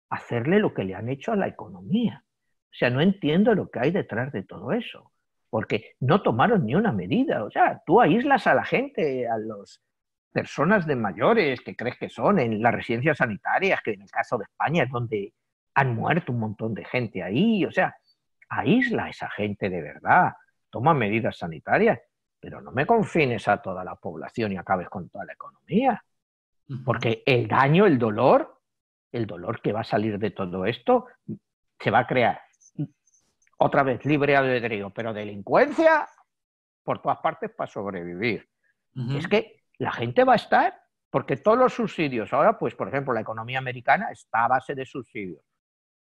hacerle lo que le han hecho a la economía. O sea, no entiendo lo que hay detrás de todo eso, porque no tomaron ni una medida. O sea, tú aíslas a la gente, a las personas de mayores que crees que son en las residencias sanitarias, que en el caso de España es donde han muerto un montón de gente ahí. O sea, aísla a esa gente de verdad, toma medidas sanitarias pero no me confines a toda la población y acabes con toda la economía. Porque el daño, el dolor, el dolor que va a salir de todo esto, se va a crear otra vez libre albedrío, pero delincuencia por todas partes para sobrevivir. Es que la gente va a estar, porque todos los subsidios, ahora pues por ejemplo la economía americana está a base de subsidios.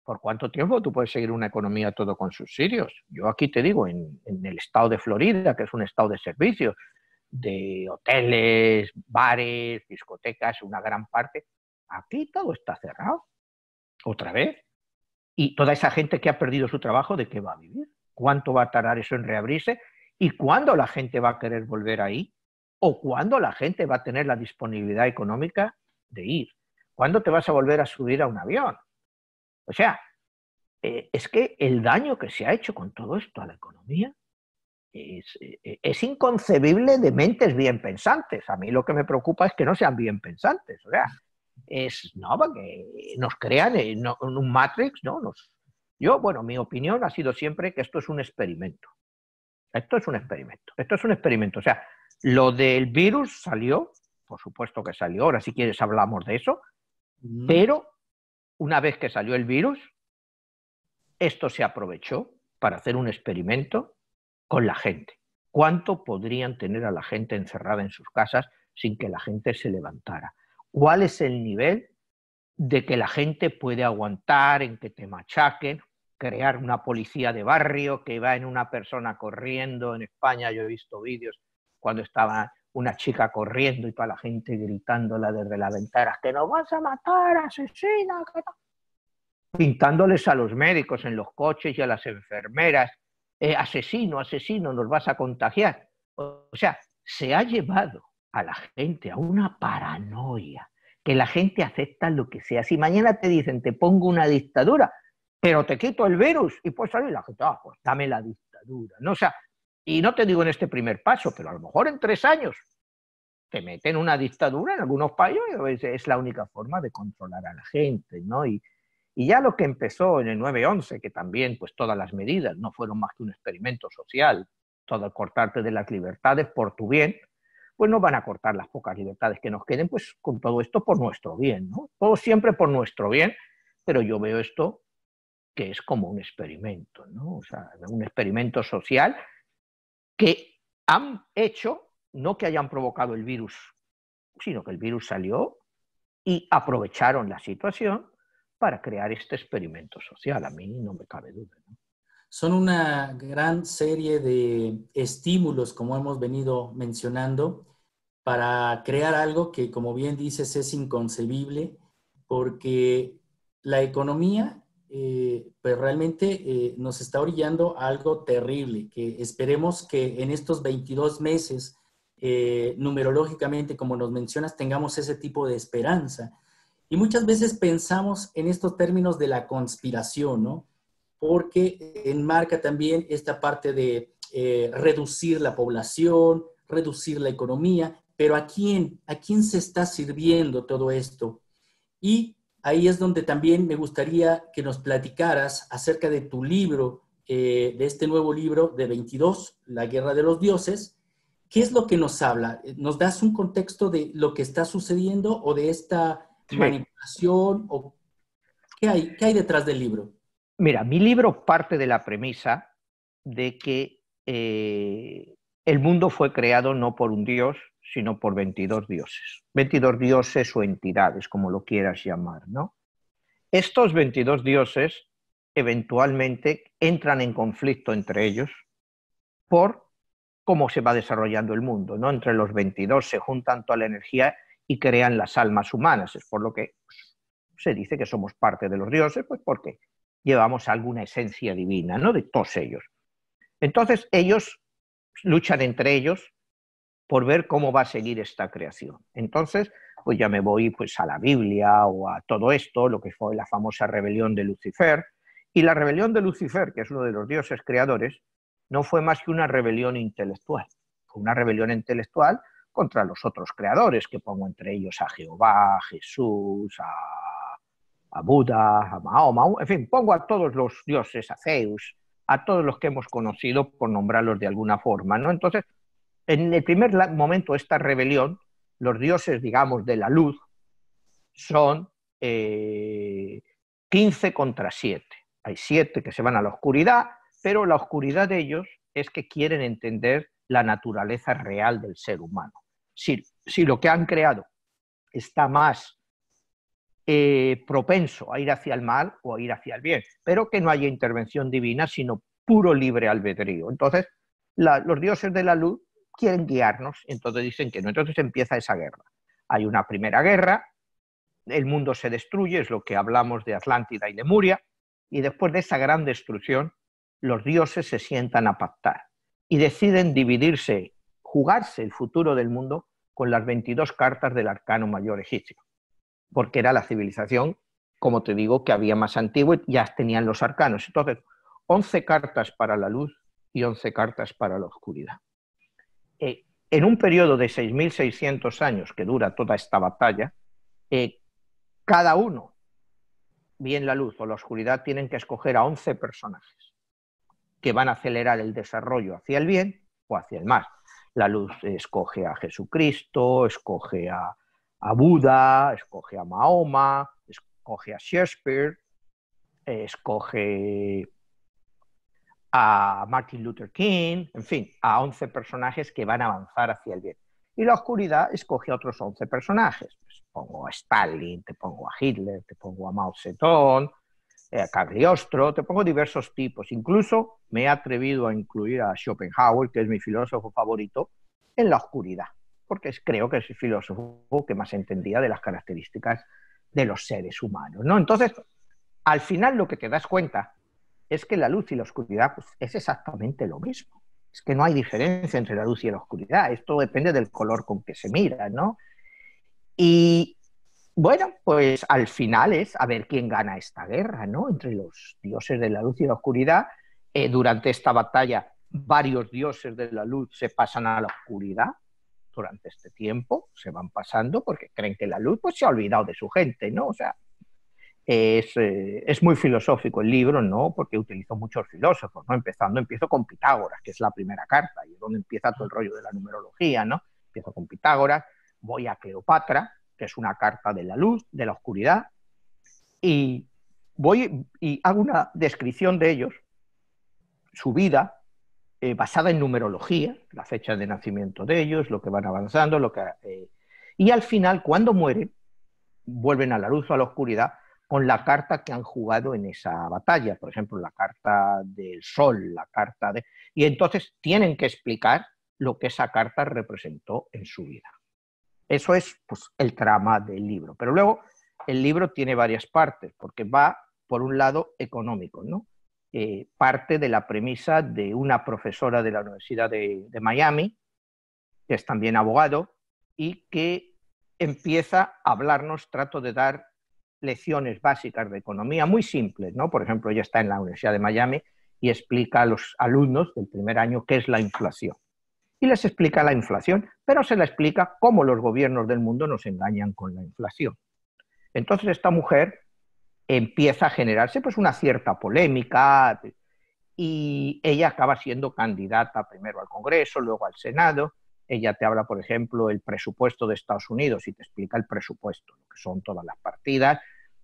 ¿Por cuánto tiempo tú puedes seguir una economía todo con subsidios? Yo aquí te digo, en, el estado de Florida, que es un estado de servicios, de hoteles, bares, discotecas, una gran parte, aquí todo está cerrado. Otra vez. Y toda esa gente que ha perdido su trabajo, ¿de qué va a vivir? ¿Cuánto va a tardar eso en reabrirse? ¿Y cuándo la gente va a querer volver ahí? ¿O cuándo la gente va a tener la disponibilidad económica de ir? ¿Cuándo te vas a volver a subir a un avión? O sea, eh, es que el daño que se ha hecho con todo esto a la economía eh, eh, es, inconcebible de mentes bien pensantes. A mí lo que me preocupa es que no sean bien pensantes. O sea, es, no, que nos crean en un Matrix, ¿no? Nos, yo, bueno, mi opinión ha sido siempre que esto es un experimento. Esto es un experimento. Esto es un experimento. O sea, lo del virus salió, por supuesto que salió, ahora si quieres hablamos de eso, mm. pero una vez que salió el virus, esto se aprovechó para hacer un experimento con la gente. ¿Cuánto podrían tener a la gente encerrada en sus casas sin que la gente se levantara? ¿Cuál es el nivel de que la gente puede aguantar, en que te machaquen? Crear una policía de barrio que va en una persona corriendo. En España yo he visto vídeos cuando estaban una chica corriendo y toda la gente gritándola desde la ventana que nos vas a matar, asesina, pintándoles a los médicos en los coches y a las enfermeras, eh, asesino, asesino, nos vas a contagiar. O sea, se ha llevado a la gente a una paranoia, que la gente acepta lo que sea. Si mañana te dicen, te pongo una dictadura, pero te quito el virus y pues salir la gente, ah, pues dame la dictadura. ¿no? sea, y no te digo en este primer paso, pero a lo mejor en tres años te meten una dictadura en algunos países, es la única forma de controlar a la gente, ¿no? Y, ya lo que empezó en el 9-11, que también pues todas las medidas no fueron más que un experimento social, todo el cortarte de las libertades por tu bien, pues no van a cortar las pocas libertades que nos queden, pues con todo esto por nuestro bien, ¿no? Todo siempre por nuestro bien, pero yo veo esto que es como un experimento, ¿no? O sea, un experimento social que han hecho, no que hayan provocado el virus, sino que el virus salió y aprovecharon la situación para crear este experimento social. A mí no me cabe duda. Son una gran serie de estímulos, como hemos venido mencionando, para crear algo que, como bien dices, es inconcebible, porque la economía eh, pues realmente eh, nos está orillando algo terrible, que esperemos que en estos 22 meses, eh, numerológicamente, como nos mencionas, tengamos ese tipo de esperanza. Y muchas veces pensamos en estos términos de la conspiración, ¿no? Porque enmarca también esta parte de reducir la población, reducir la economía, pero ¿a quién? ¿A quién se está sirviendo todo esto? Y ahí es donde también me gustaría que nos platicaras acerca de tu libro, eh, de este nuevo libro de 22, La Guerra de los Dioses. ¿Qué es lo que nos habla? ¿Nos das un contexto de lo que está sucediendo o de esta manipulación? O ¿qué, hay, hay detrás del libro? Mira, mi libro parte de la premisa de que eh, el mundo fue creado no por un dios, sino por 22 dioses. 22 dioses o entidades, como lo quieras llamar, ¿no? Estos 22 dioses eventualmente entran en conflicto entre ellos por cómo se va desarrollando el mundo, ¿no? Entre los 22 se juntan toda la energía y crean las almas humanas, es por lo que pues, se dice que somos parte de los dioses, pues porque llevamos alguna esencia divina, ¿no? De todos ellos. Entonces ellos luchan entre ellos por ver cómo va a seguir esta creación. Entonces, pues ya me voy pues, a la Biblia o a todo esto, lo que fue la famosa rebelión de Lucifer. Y la rebelión de Lucifer, que es uno de los dioses creadores, no fue más que una rebelión intelectual. Fue una rebelión intelectual contra los otros creadores, que pongo entre ellos a Jehová, a Jesús, a, a Buda, a Mahoma, en fin, pongo a todos los dioses, a Zeus, a todos los que hemos conocido, por nombrarlos de alguna forma. ¿no? Entonces, en el primer momento de esta rebelión, los dioses, digamos, de la luz son eh, 15 contra 7. Hay 7 que se van a la oscuridad, pero la oscuridad de ellos es que quieren entender la naturaleza real del ser humano. Si, lo que han creado está más eh, propenso a ir hacia el mal o a ir hacia el bien, pero que no haya intervención divina, sino puro libre albedrío. Entonces, los dioses de la luz quieren guiarnos, entonces dicen que no. Entonces empieza esa guerra. Hay una primera guerra, el mundo se destruye, es lo que hablamos de Atlántida y Muria, y después de esa gran destrucción, los dioses se sientan a pactar y deciden dividirse, jugarse el futuro del mundo con las 22 cartas del arcano mayor egipcio, porque era la civilización, como te digo, que había más antigua y ya tenían los arcanos. Entonces, 11 cartas para la luz y 11 cartas para la oscuridad. Eh, en un periodo de 6.600 años que dura toda esta batalla, eh, cada uno, bien la luz o la oscuridad, tienen que escoger a 11 personajes que van a acelerar el desarrollo hacia el bien o hacia el mal. La luz escoge a Jesucristo, escoge a, a Buda, escoge a Mahoma, escoge a Shakespeare, eh, escoge a Martin Luther King, en fin, a 11 personajes que van a avanzar hacia el bien. Y la oscuridad escoge a otros 11 personajes. Pues pongo a Stalin, te pongo a Hitler, te pongo a Mao Zedong, eh, a Cagliostro, te pongo diversos tipos. Incluso me he atrevido a incluir a Schopenhauer, que es mi filósofo favorito, en la oscuridad, porque creo que es el filósofo que más entendía de las características de los seres humanos. ¿no? Entonces, al final lo que te das cuenta es que la luz y la oscuridad pues, es exactamente lo mismo. Es que no hay diferencia entre la luz y la oscuridad. Esto depende del color con que se mira, ¿no? Y bueno, pues al final es a ver quién gana esta guerra, ¿no? Entre los dioses de la luz y la oscuridad. Eh, durante esta batalla, varios dioses de la luz se pasan a la oscuridad durante este tiempo, se van pasando porque creen que la luz pues, se ha olvidado de su gente, ¿no? O sea, eh, es, muy filosófico el libro, ¿no? Porque utilizo muchos filósofos, ¿no? Empezando, empiezo con Pitágoras, que es la primera carta, y es donde empieza todo el rollo de la numerología, ¿no? Empiezo con Pitágoras, voy a Cleopatra, que es una carta de la luz, de la oscuridad, y voy y hago una descripción de ellos, su vida, eh, basada en numerología, la fecha de nacimiento de ellos, lo que van avanzando, lo que... Eh, y al final, cuando mueren, vuelven a la luz o a la oscuridad, con la carta que han jugado en esa batalla, por ejemplo, la carta del sol, la carta de... Y entonces tienen que explicar lo que esa carta representó en su vida. Eso es pues, el trama del libro. Pero luego el libro tiene varias partes, porque va, por un lado, económico, ¿no? Eh, parte de la premisa de una profesora de la Universidad de Miami, que es también abogado, y que empieza a hablarnos, trato de dar lecciones básicas de economía muy simples, ¿no? Por ejemplo, ella está en la Universidad de Miami y explica a los alumnos del primer año qué es la inflación. Y les explica la inflación, pero se la explica cómo los gobiernos del mundo nos engañan con la inflación. Entonces esta mujer empieza a generarse pues una cierta polémica y ella acaba siendo candidata primero al Congreso, luego al Senado. Ella te habla, por ejemplo, el presupuesto de Estados Unidos y te explica el presupuesto, lo que son todas las partidas,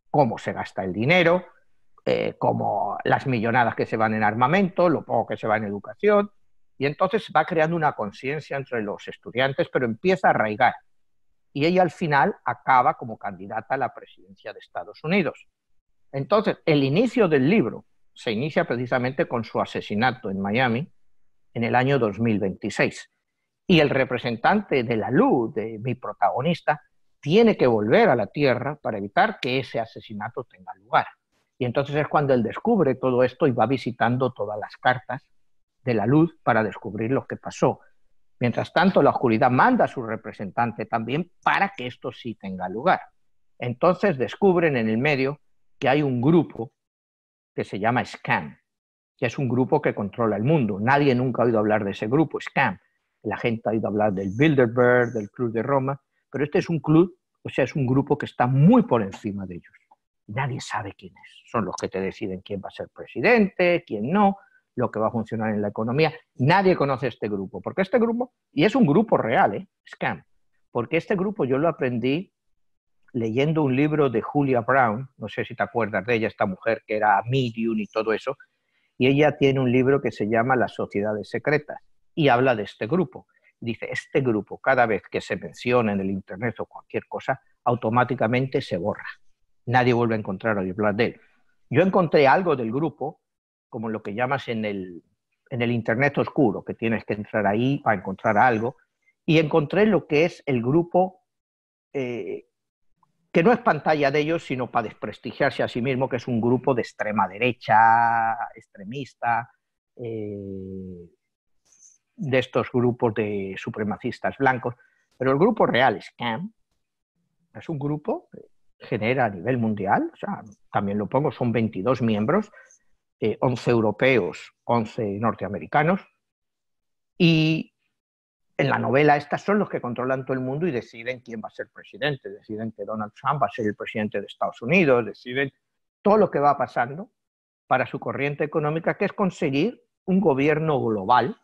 cómo se gasta el dinero, eh, como las millonadas que se van en armamento, lo poco que se va en educación, y entonces va creando una conciencia entre los estudiantes, pero empieza a arraigar. Y ella al final acaba como candidata a la presidencia de Estados Unidos. Entonces, el inicio del libro se inicia precisamente con su asesinato en Miami en el año 2026. Y el representante de la luz, de mi protagonista, tiene que volver a la Tierra para evitar que ese asesinato tenga lugar. Y entonces es cuando él descubre todo esto y va visitando todas las cartas de la luz para descubrir lo que pasó. Mientras tanto, la oscuridad manda a su representante también para que esto sí tenga lugar. Entonces descubren en el medio que hay un grupo que se llama Scam, que es un grupo que controla el mundo. Nadie nunca ha oído hablar de ese grupo, Scam. La gente ha oído hablar del Bilderberg, del Club de Roma, pero este es un club, o sea, es un grupo que está muy por encima de ellos. Nadie sabe quién es. Son los que te deciden quién va a ser presidente, quién no, lo que va a funcionar en la economía. Nadie conoce este grupo, porque este grupo, y es un grupo real, ¿eh? Scam, porque este grupo yo lo aprendí leyendo un libro de Julia Brown, no sé si te acuerdas de ella, esta mujer que era medium y todo eso, y ella tiene un libro que se llama Las sociedades secretas y habla de este grupo dice, este grupo, cada vez que se menciona en el Internet o cualquier cosa, automáticamente se borra. Nadie vuelve a encontrar a hablar de él. Yo encontré algo del grupo, como lo que llamas en el, Internet oscuro, que tienes que entrar ahí para encontrar algo, y encontré lo que es el grupo eh, que no es pantalla de ellos, sino para desprestigiarse a sí mismo, que es un grupo de extrema derecha, extremista, eh, de estos grupos de supremacistas blancos, pero el grupo real Scam es un grupo que genera a nivel mundial, o sea, también lo pongo, son 22 miembros, 11 eh, europeos, 11 norteamericanos, y en la novela estas son los que controlan todo el mundo y deciden quién va a ser presidente, deciden que Donald Trump va a ser el presidente de Estados Unidos, deciden todo lo que va pasando para su corriente económica, que es conseguir un gobierno global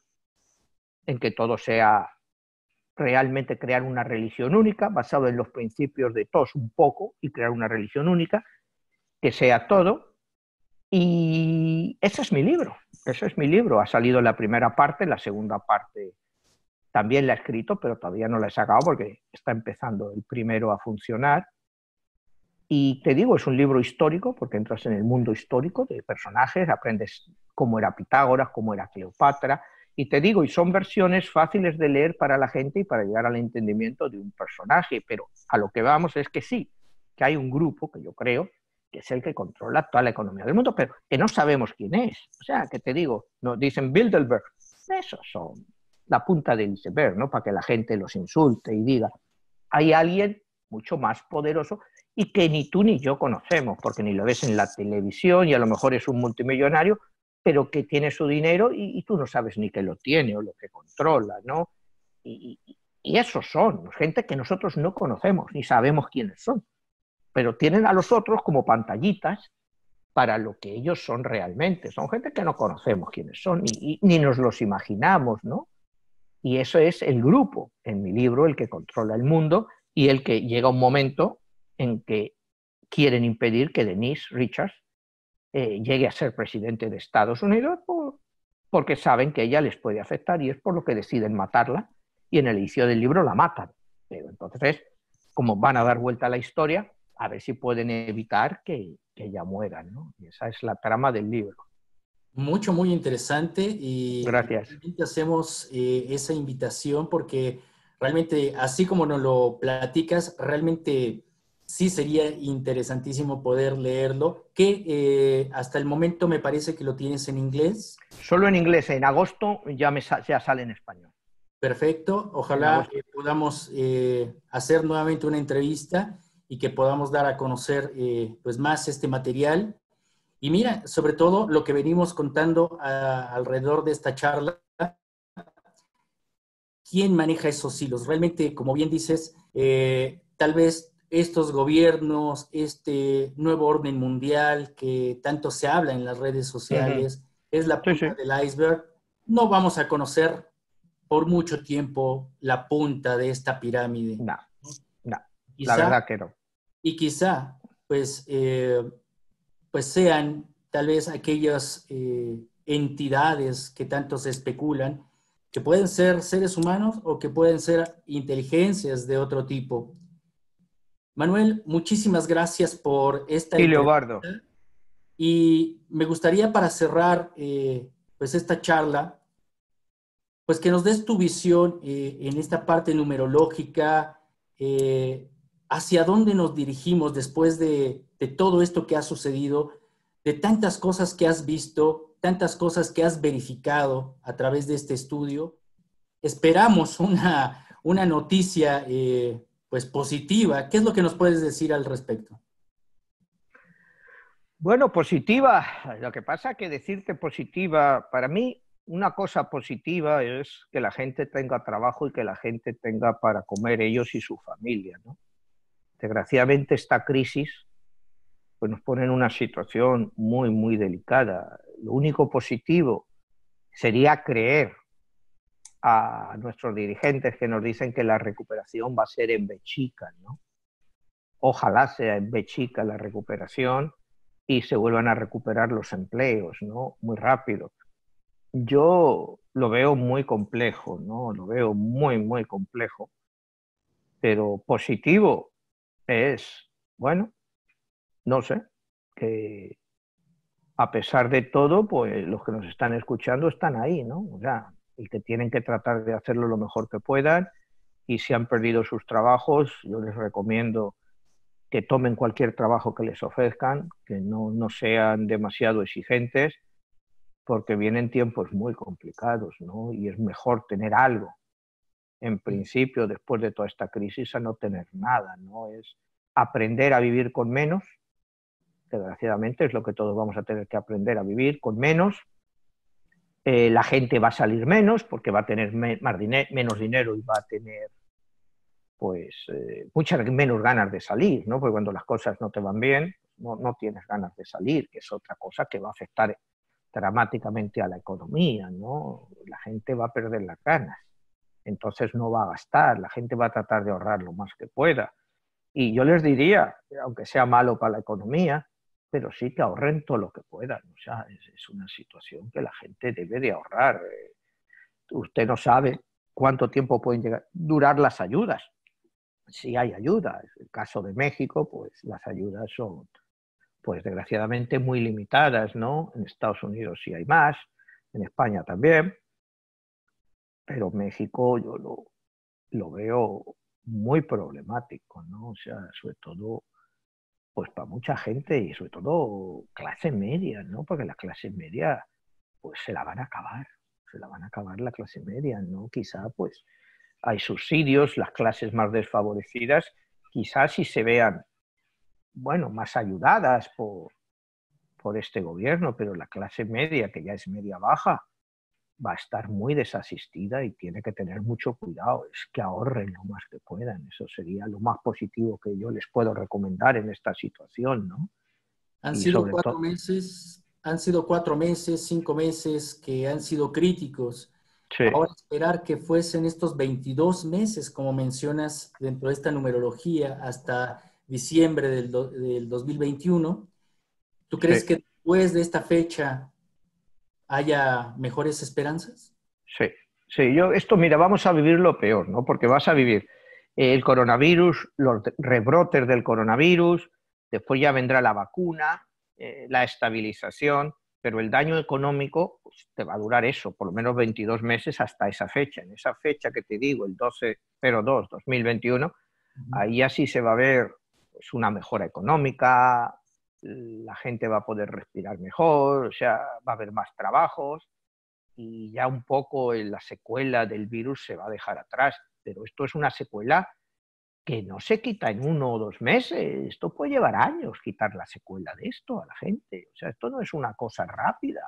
en que todo sea realmente crear una religión única, basado en los principios de todos un poco, y crear una religión única, que sea todo. Y ese es mi libro, ese es mi libro. Ha salido la primera parte, la segunda parte también la he escrito, pero todavía no la he sacado porque está empezando el primero a funcionar. Y te digo, es un libro histórico porque entras en el mundo histórico de personajes, aprendes cómo era Pitágoras, cómo era Cleopatra, y te digo, y son versiones fáciles de leer para la gente y para llegar al entendimiento de un personaje, pero a lo que vamos es que sí, que hay un grupo que yo creo que es el que controla toda la economía del mundo, pero que no sabemos quién es. O sea, que te digo, nos dicen Bilderberg, esos son la punta del iceberg, ¿no? Para que la gente los insulte y diga, hay alguien mucho más poderoso y que ni tú ni yo conocemos, porque ni lo ves en la televisión y a lo mejor es un multimillonario, pero que tiene su dinero y, tú no sabes ni que lo tiene o lo que controla, ¿no? Y, esos son, gente que nosotros no conocemos ni sabemos quiénes son, pero tienen a los otros como pantallitas para lo que ellos son realmente. Son gente que no conocemos quiénes son y, ni nos los imaginamos, ¿no? Y eso es el grupo, en mi libro, el que controla el mundo y el que llega un momento en que quieren impedir que Denise Richards eh, llegue a ser presidente de Estados Unidos porque saben que ella les puede afectar y es por lo que deciden matarla y en el inicio del libro la matan. Pero entonces, como van a dar vuelta a la historia, a ver si pueden evitar que, ella muera. ¿no? Y esa es la trama del libro. Mucho, muy interesante y Gracias. hacemos eh, esa invitación porque realmente, así como nos lo platicas, realmente sí sería interesantísimo poder leerlo, que eh, hasta el momento me parece que lo tienes en inglés. Solo en inglés, en agosto ya, me ya sale en español. Perfecto, ojalá que podamos eh, hacer nuevamente una entrevista y que podamos dar a conocer eh, pues más este material. Y mira, sobre todo lo que venimos contando ah, alrededor de esta charla, ¿quién maneja esos hilos? Realmente, como bien dices, tal vez estos gobiernos, este nuevo orden mundial que tanto se habla en las redes sociales, es la punta del iceberg. No vamos a conocer por mucho tiempo la punta de esta pirámide. No, la verdad que no. Y quizá, pues, eh, pues sean tal vez aquellas eh, entidades que tanto se especulan, que pueden ser seres humanos o que pueden ser inteligencias de otro tipo. Manuel, muchísimas gracias por esta... Y Leobardo. Y me gustaría para cerrar eh, pues esta charla, pues que nos des tu visión eh, en esta parte numerológica, eh, hacia dónde nos dirigimos después de, todo esto que ha sucedido, de tantas cosas que has visto, tantas cosas que has verificado a través de este estudio. Esperamos una, una noticia pues positiva. ¿Qué es lo que nos puedes decir al respecto? Bueno, positiva. Lo que pasa que decirte positiva, para mí una cosa positiva es que la gente tenga trabajo y que la gente tenga para comer ellos y su familia. Desgraciadamente esta crisis pues nos pone en una situación muy, muy delicada. Lo único positivo sería creer a nuestros dirigentes que nos dicen que la recuperación va a ser en Bechica, ¿no? Ojalá sea en Bechica la recuperación y se vuelvan a recuperar los empleos, ¿no? Muy rápido. Yo lo veo muy complejo, ¿no? Lo veo muy, muy complejo. Pero positivo es, bueno, no sé, que a pesar de todo, pues los que nos están escuchando están ahí, ¿no? O y que tienen que tratar de hacerlo lo mejor que puedan. Y si han perdido sus trabajos, yo les recomiendo que tomen cualquier trabajo que les ofrezcan, que no, sean demasiado exigentes, porque vienen tiempos muy complicados, ¿no? Y es mejor tener algo, en principio, después de toda esta crisis, a no tener nada, ¿no? Es aprender a vivir con menos, desgraciadamente es lo que todos vamos a tener que aprender a vivir con menos, eh, la gente va a salir menos porque va a tener menos dinero y va a tener pues eh, muchas menos ganas de salir, ¿no? Porque cuando las cosas no te van bien, no, tienes ganas de salir, que es otra cosa que va a afectar dramáticamente a la economía, La gente va a perder las ganas, entonces no va a gastar, la gente va a tratar de ahorrar lo más que pueda. Y yo les diría, aunque sea malo para la economía, pero sí que ahorren todo lo que puedan. O sea, es, una situación que la gente debe de ahorrar. Eh. usted no sabe cuánto tiempo pueden llegar, durar las ayudas. Si sí hay ayudas, en el caso de México, pues las ayudas son, pues desgraciadamente, muy limitadas, ¿no? En Estados Unidos sí hay más, en España también, pero México yo lo, lo veo muy problemático, ¿no? O sea, sobre todo pues para mucha gente y sobre todo clase media, ¿no? Porque la clase media, pues se la van a acabar, se la van a acabar la clase media, ¿no? Quizá pues hay subsidios, las clases más desfavorecidas, quizás si se vean, bueno, más ayudadas por este gobierno, pero la clase media, que ya es media baja, va a estar muy desasistida y tiene que tener mucho cuidado. Es que ahorren lo más que puedan. Eso sería lo más positivo que yo les puedo recomendar en esta situación, ¿no? Han sido cuatro meses, han sido cuatro meses, cinco meses que han sido críticos. Ahora esperar que fuesen estos 22 meses, como mencionas dentro de esta numerología, hasta diciembre del, 2021. ¿Tú crees que después de esta fecha haya mejores esperanzas? Sí, sí, yo esto, mira, vamos a vivir lo peor, ¿no? Porque vas a vivir eh, el coronavirus, los rebrotes del coronavirus, después ya vendrá la vacuna, eh, la estabilización, pero el daño económico pues, te va a durar eso, por lo menos 22 meses hasta esa fecha. En esa fecha que te digo, el 12.02.2021, ahí ya ahí así se va a ver pues, una mejora económica, la gente va a poder respirar mejor, o sea, va a haber más trabajos y ya un poco la secuela del virus se va a dejar atrás. Pero esto es una secuela que no se quita en uno o dos meses. Esto puede llevar años quitar la secuela de esto a la gente. O sea, esto no es una cosa rápida.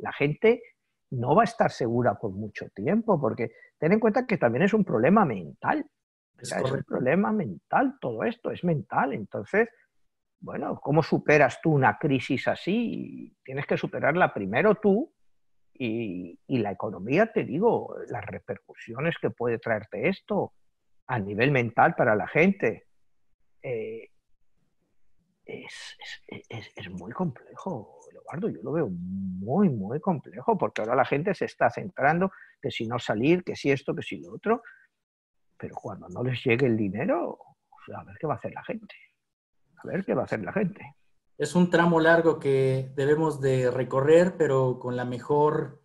La gente no va a estar segura por mucho tiempo, porque ten en cuenta que también es un problema mental. es un problema mental todo esto, es mental. Entonces, bueno, ¿cómo superas tú una crisis así? Tienes que superarla primero tú y, la economía, te digo, las repercusiones que puede traerte esto a nivel mental para la gente. Eh, es, muy complejo, Eduardo. Yo lo veo muy, muy complejo, porque ahora la gente se está centrando que si no salir, que si esto, que si lo otro. Pero cuando no les llegue el dinero, pues, a ver qué va a hacer la gente a ver qué va a hacer la gente. Es un tramo largo que debemos de recorrer, pero con la mejor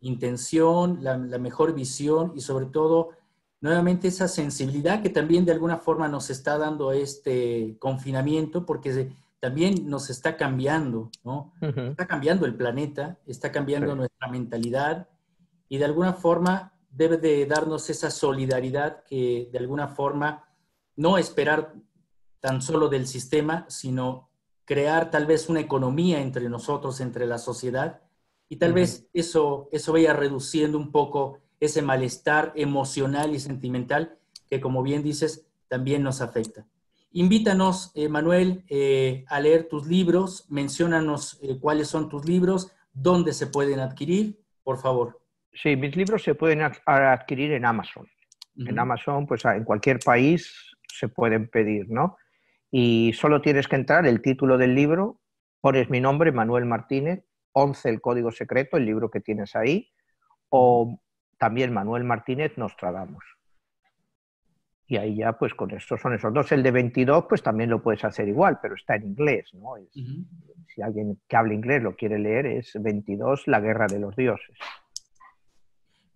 intención, la, mejor visión y sobre todo, nuevamente, esa sensibilidad que también de alguna forma nos está dando este confinamiento, porque también nos está cambiando, ¿no? Está cambiando el planeta, está cambiando nuestra mentalidad y de alguna forma debe de darnos esa solidaridad que de alguna forma no esperar tan solo del sistema, sino crear tal vez una economía entre nosotros, entre la sociedad, y tal vez eso, eso vaya reduciendo un poco ese malestar emocional y sentimental que, como bien dices, también nos afecta. Invítanos, eh, Manuel, eh, a leer tus libros, menciónanos eh, cuáles son tus libros, dónde se pueden adquirir, por favor. Sí, mis libros se pueden adquirir en Amazon. En Amazon, pues en cualquier país se pueden pedir, ¿no? y solo tienes que entrar el título del libro, pones mi nombre, Manuel Martínez, 11 el código secreto, el libro que tienes ahí, o también Manuel Martínez Nostradamus. Y ahí ya, pues con estos son esos dos. El de 22, pues también lo puedes hacer igual, pero está en inglés, ¿no? Si alguien que habla inglés lo quiere leer, es 22, La Guerra de los Dioses.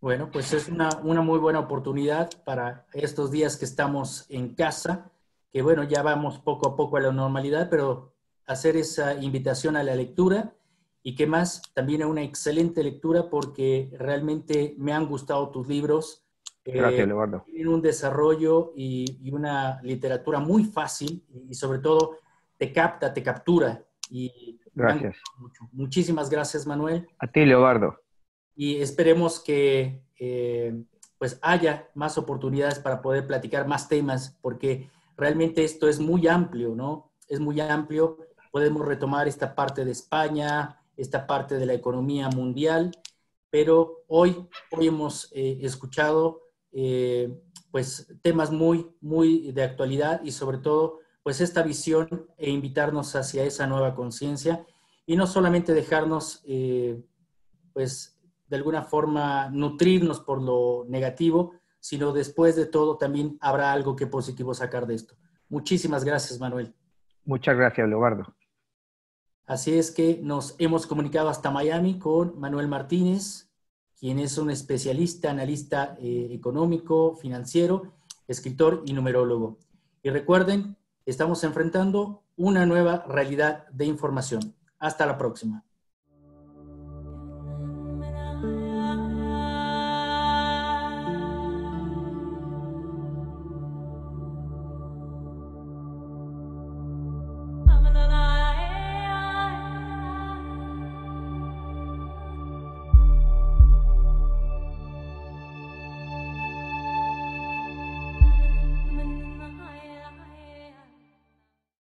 Bueno, pues es una, una muy buena oportunidad para estos días que estamos en casa que bueno, ya vamos poco a poco a la normalidad, pero hacer esa invitación a la lectura y ¿qué más también a una excelente lectura porque realmente me han gustado tus libros. Eh, gracias, eh, Tienen un desarrollo y, una literatura muy fácil y sobre todo te capta, te captura. Y gracias. Muchísimas gracias, Manuel. A ti, Leobardo. Y esperemos que eh, pues haya más oportunidades para poder platicar más temas porque Realmente esto es muy amplio, ¿no? Es muy amplio. Podemos retomar esta parte de España, esta parte de la economía mundial, pero hoy, hoy hemos eh, escuchado eh, pues temas muy, muy de actualidad y sobre todo pues esta visión e invitarnos hacia esa nueva conciencia y no solamente dejarnos eh, pues de alguna forma nutrirnos por lo negativo, sino después de todo también habrá algo que positivo sacar de esto. Muchísimas gracias, Manuel. Muchas gracias, Leobardo. Así es que nos hemos comunicado hasta Miami con Manuel Martínez, quien es un especialista, analista eh, económico, financiero, escritor y numerólogo. Y recuerden, estamos enfrentando una nueva realidad de información. Hasta la próxima.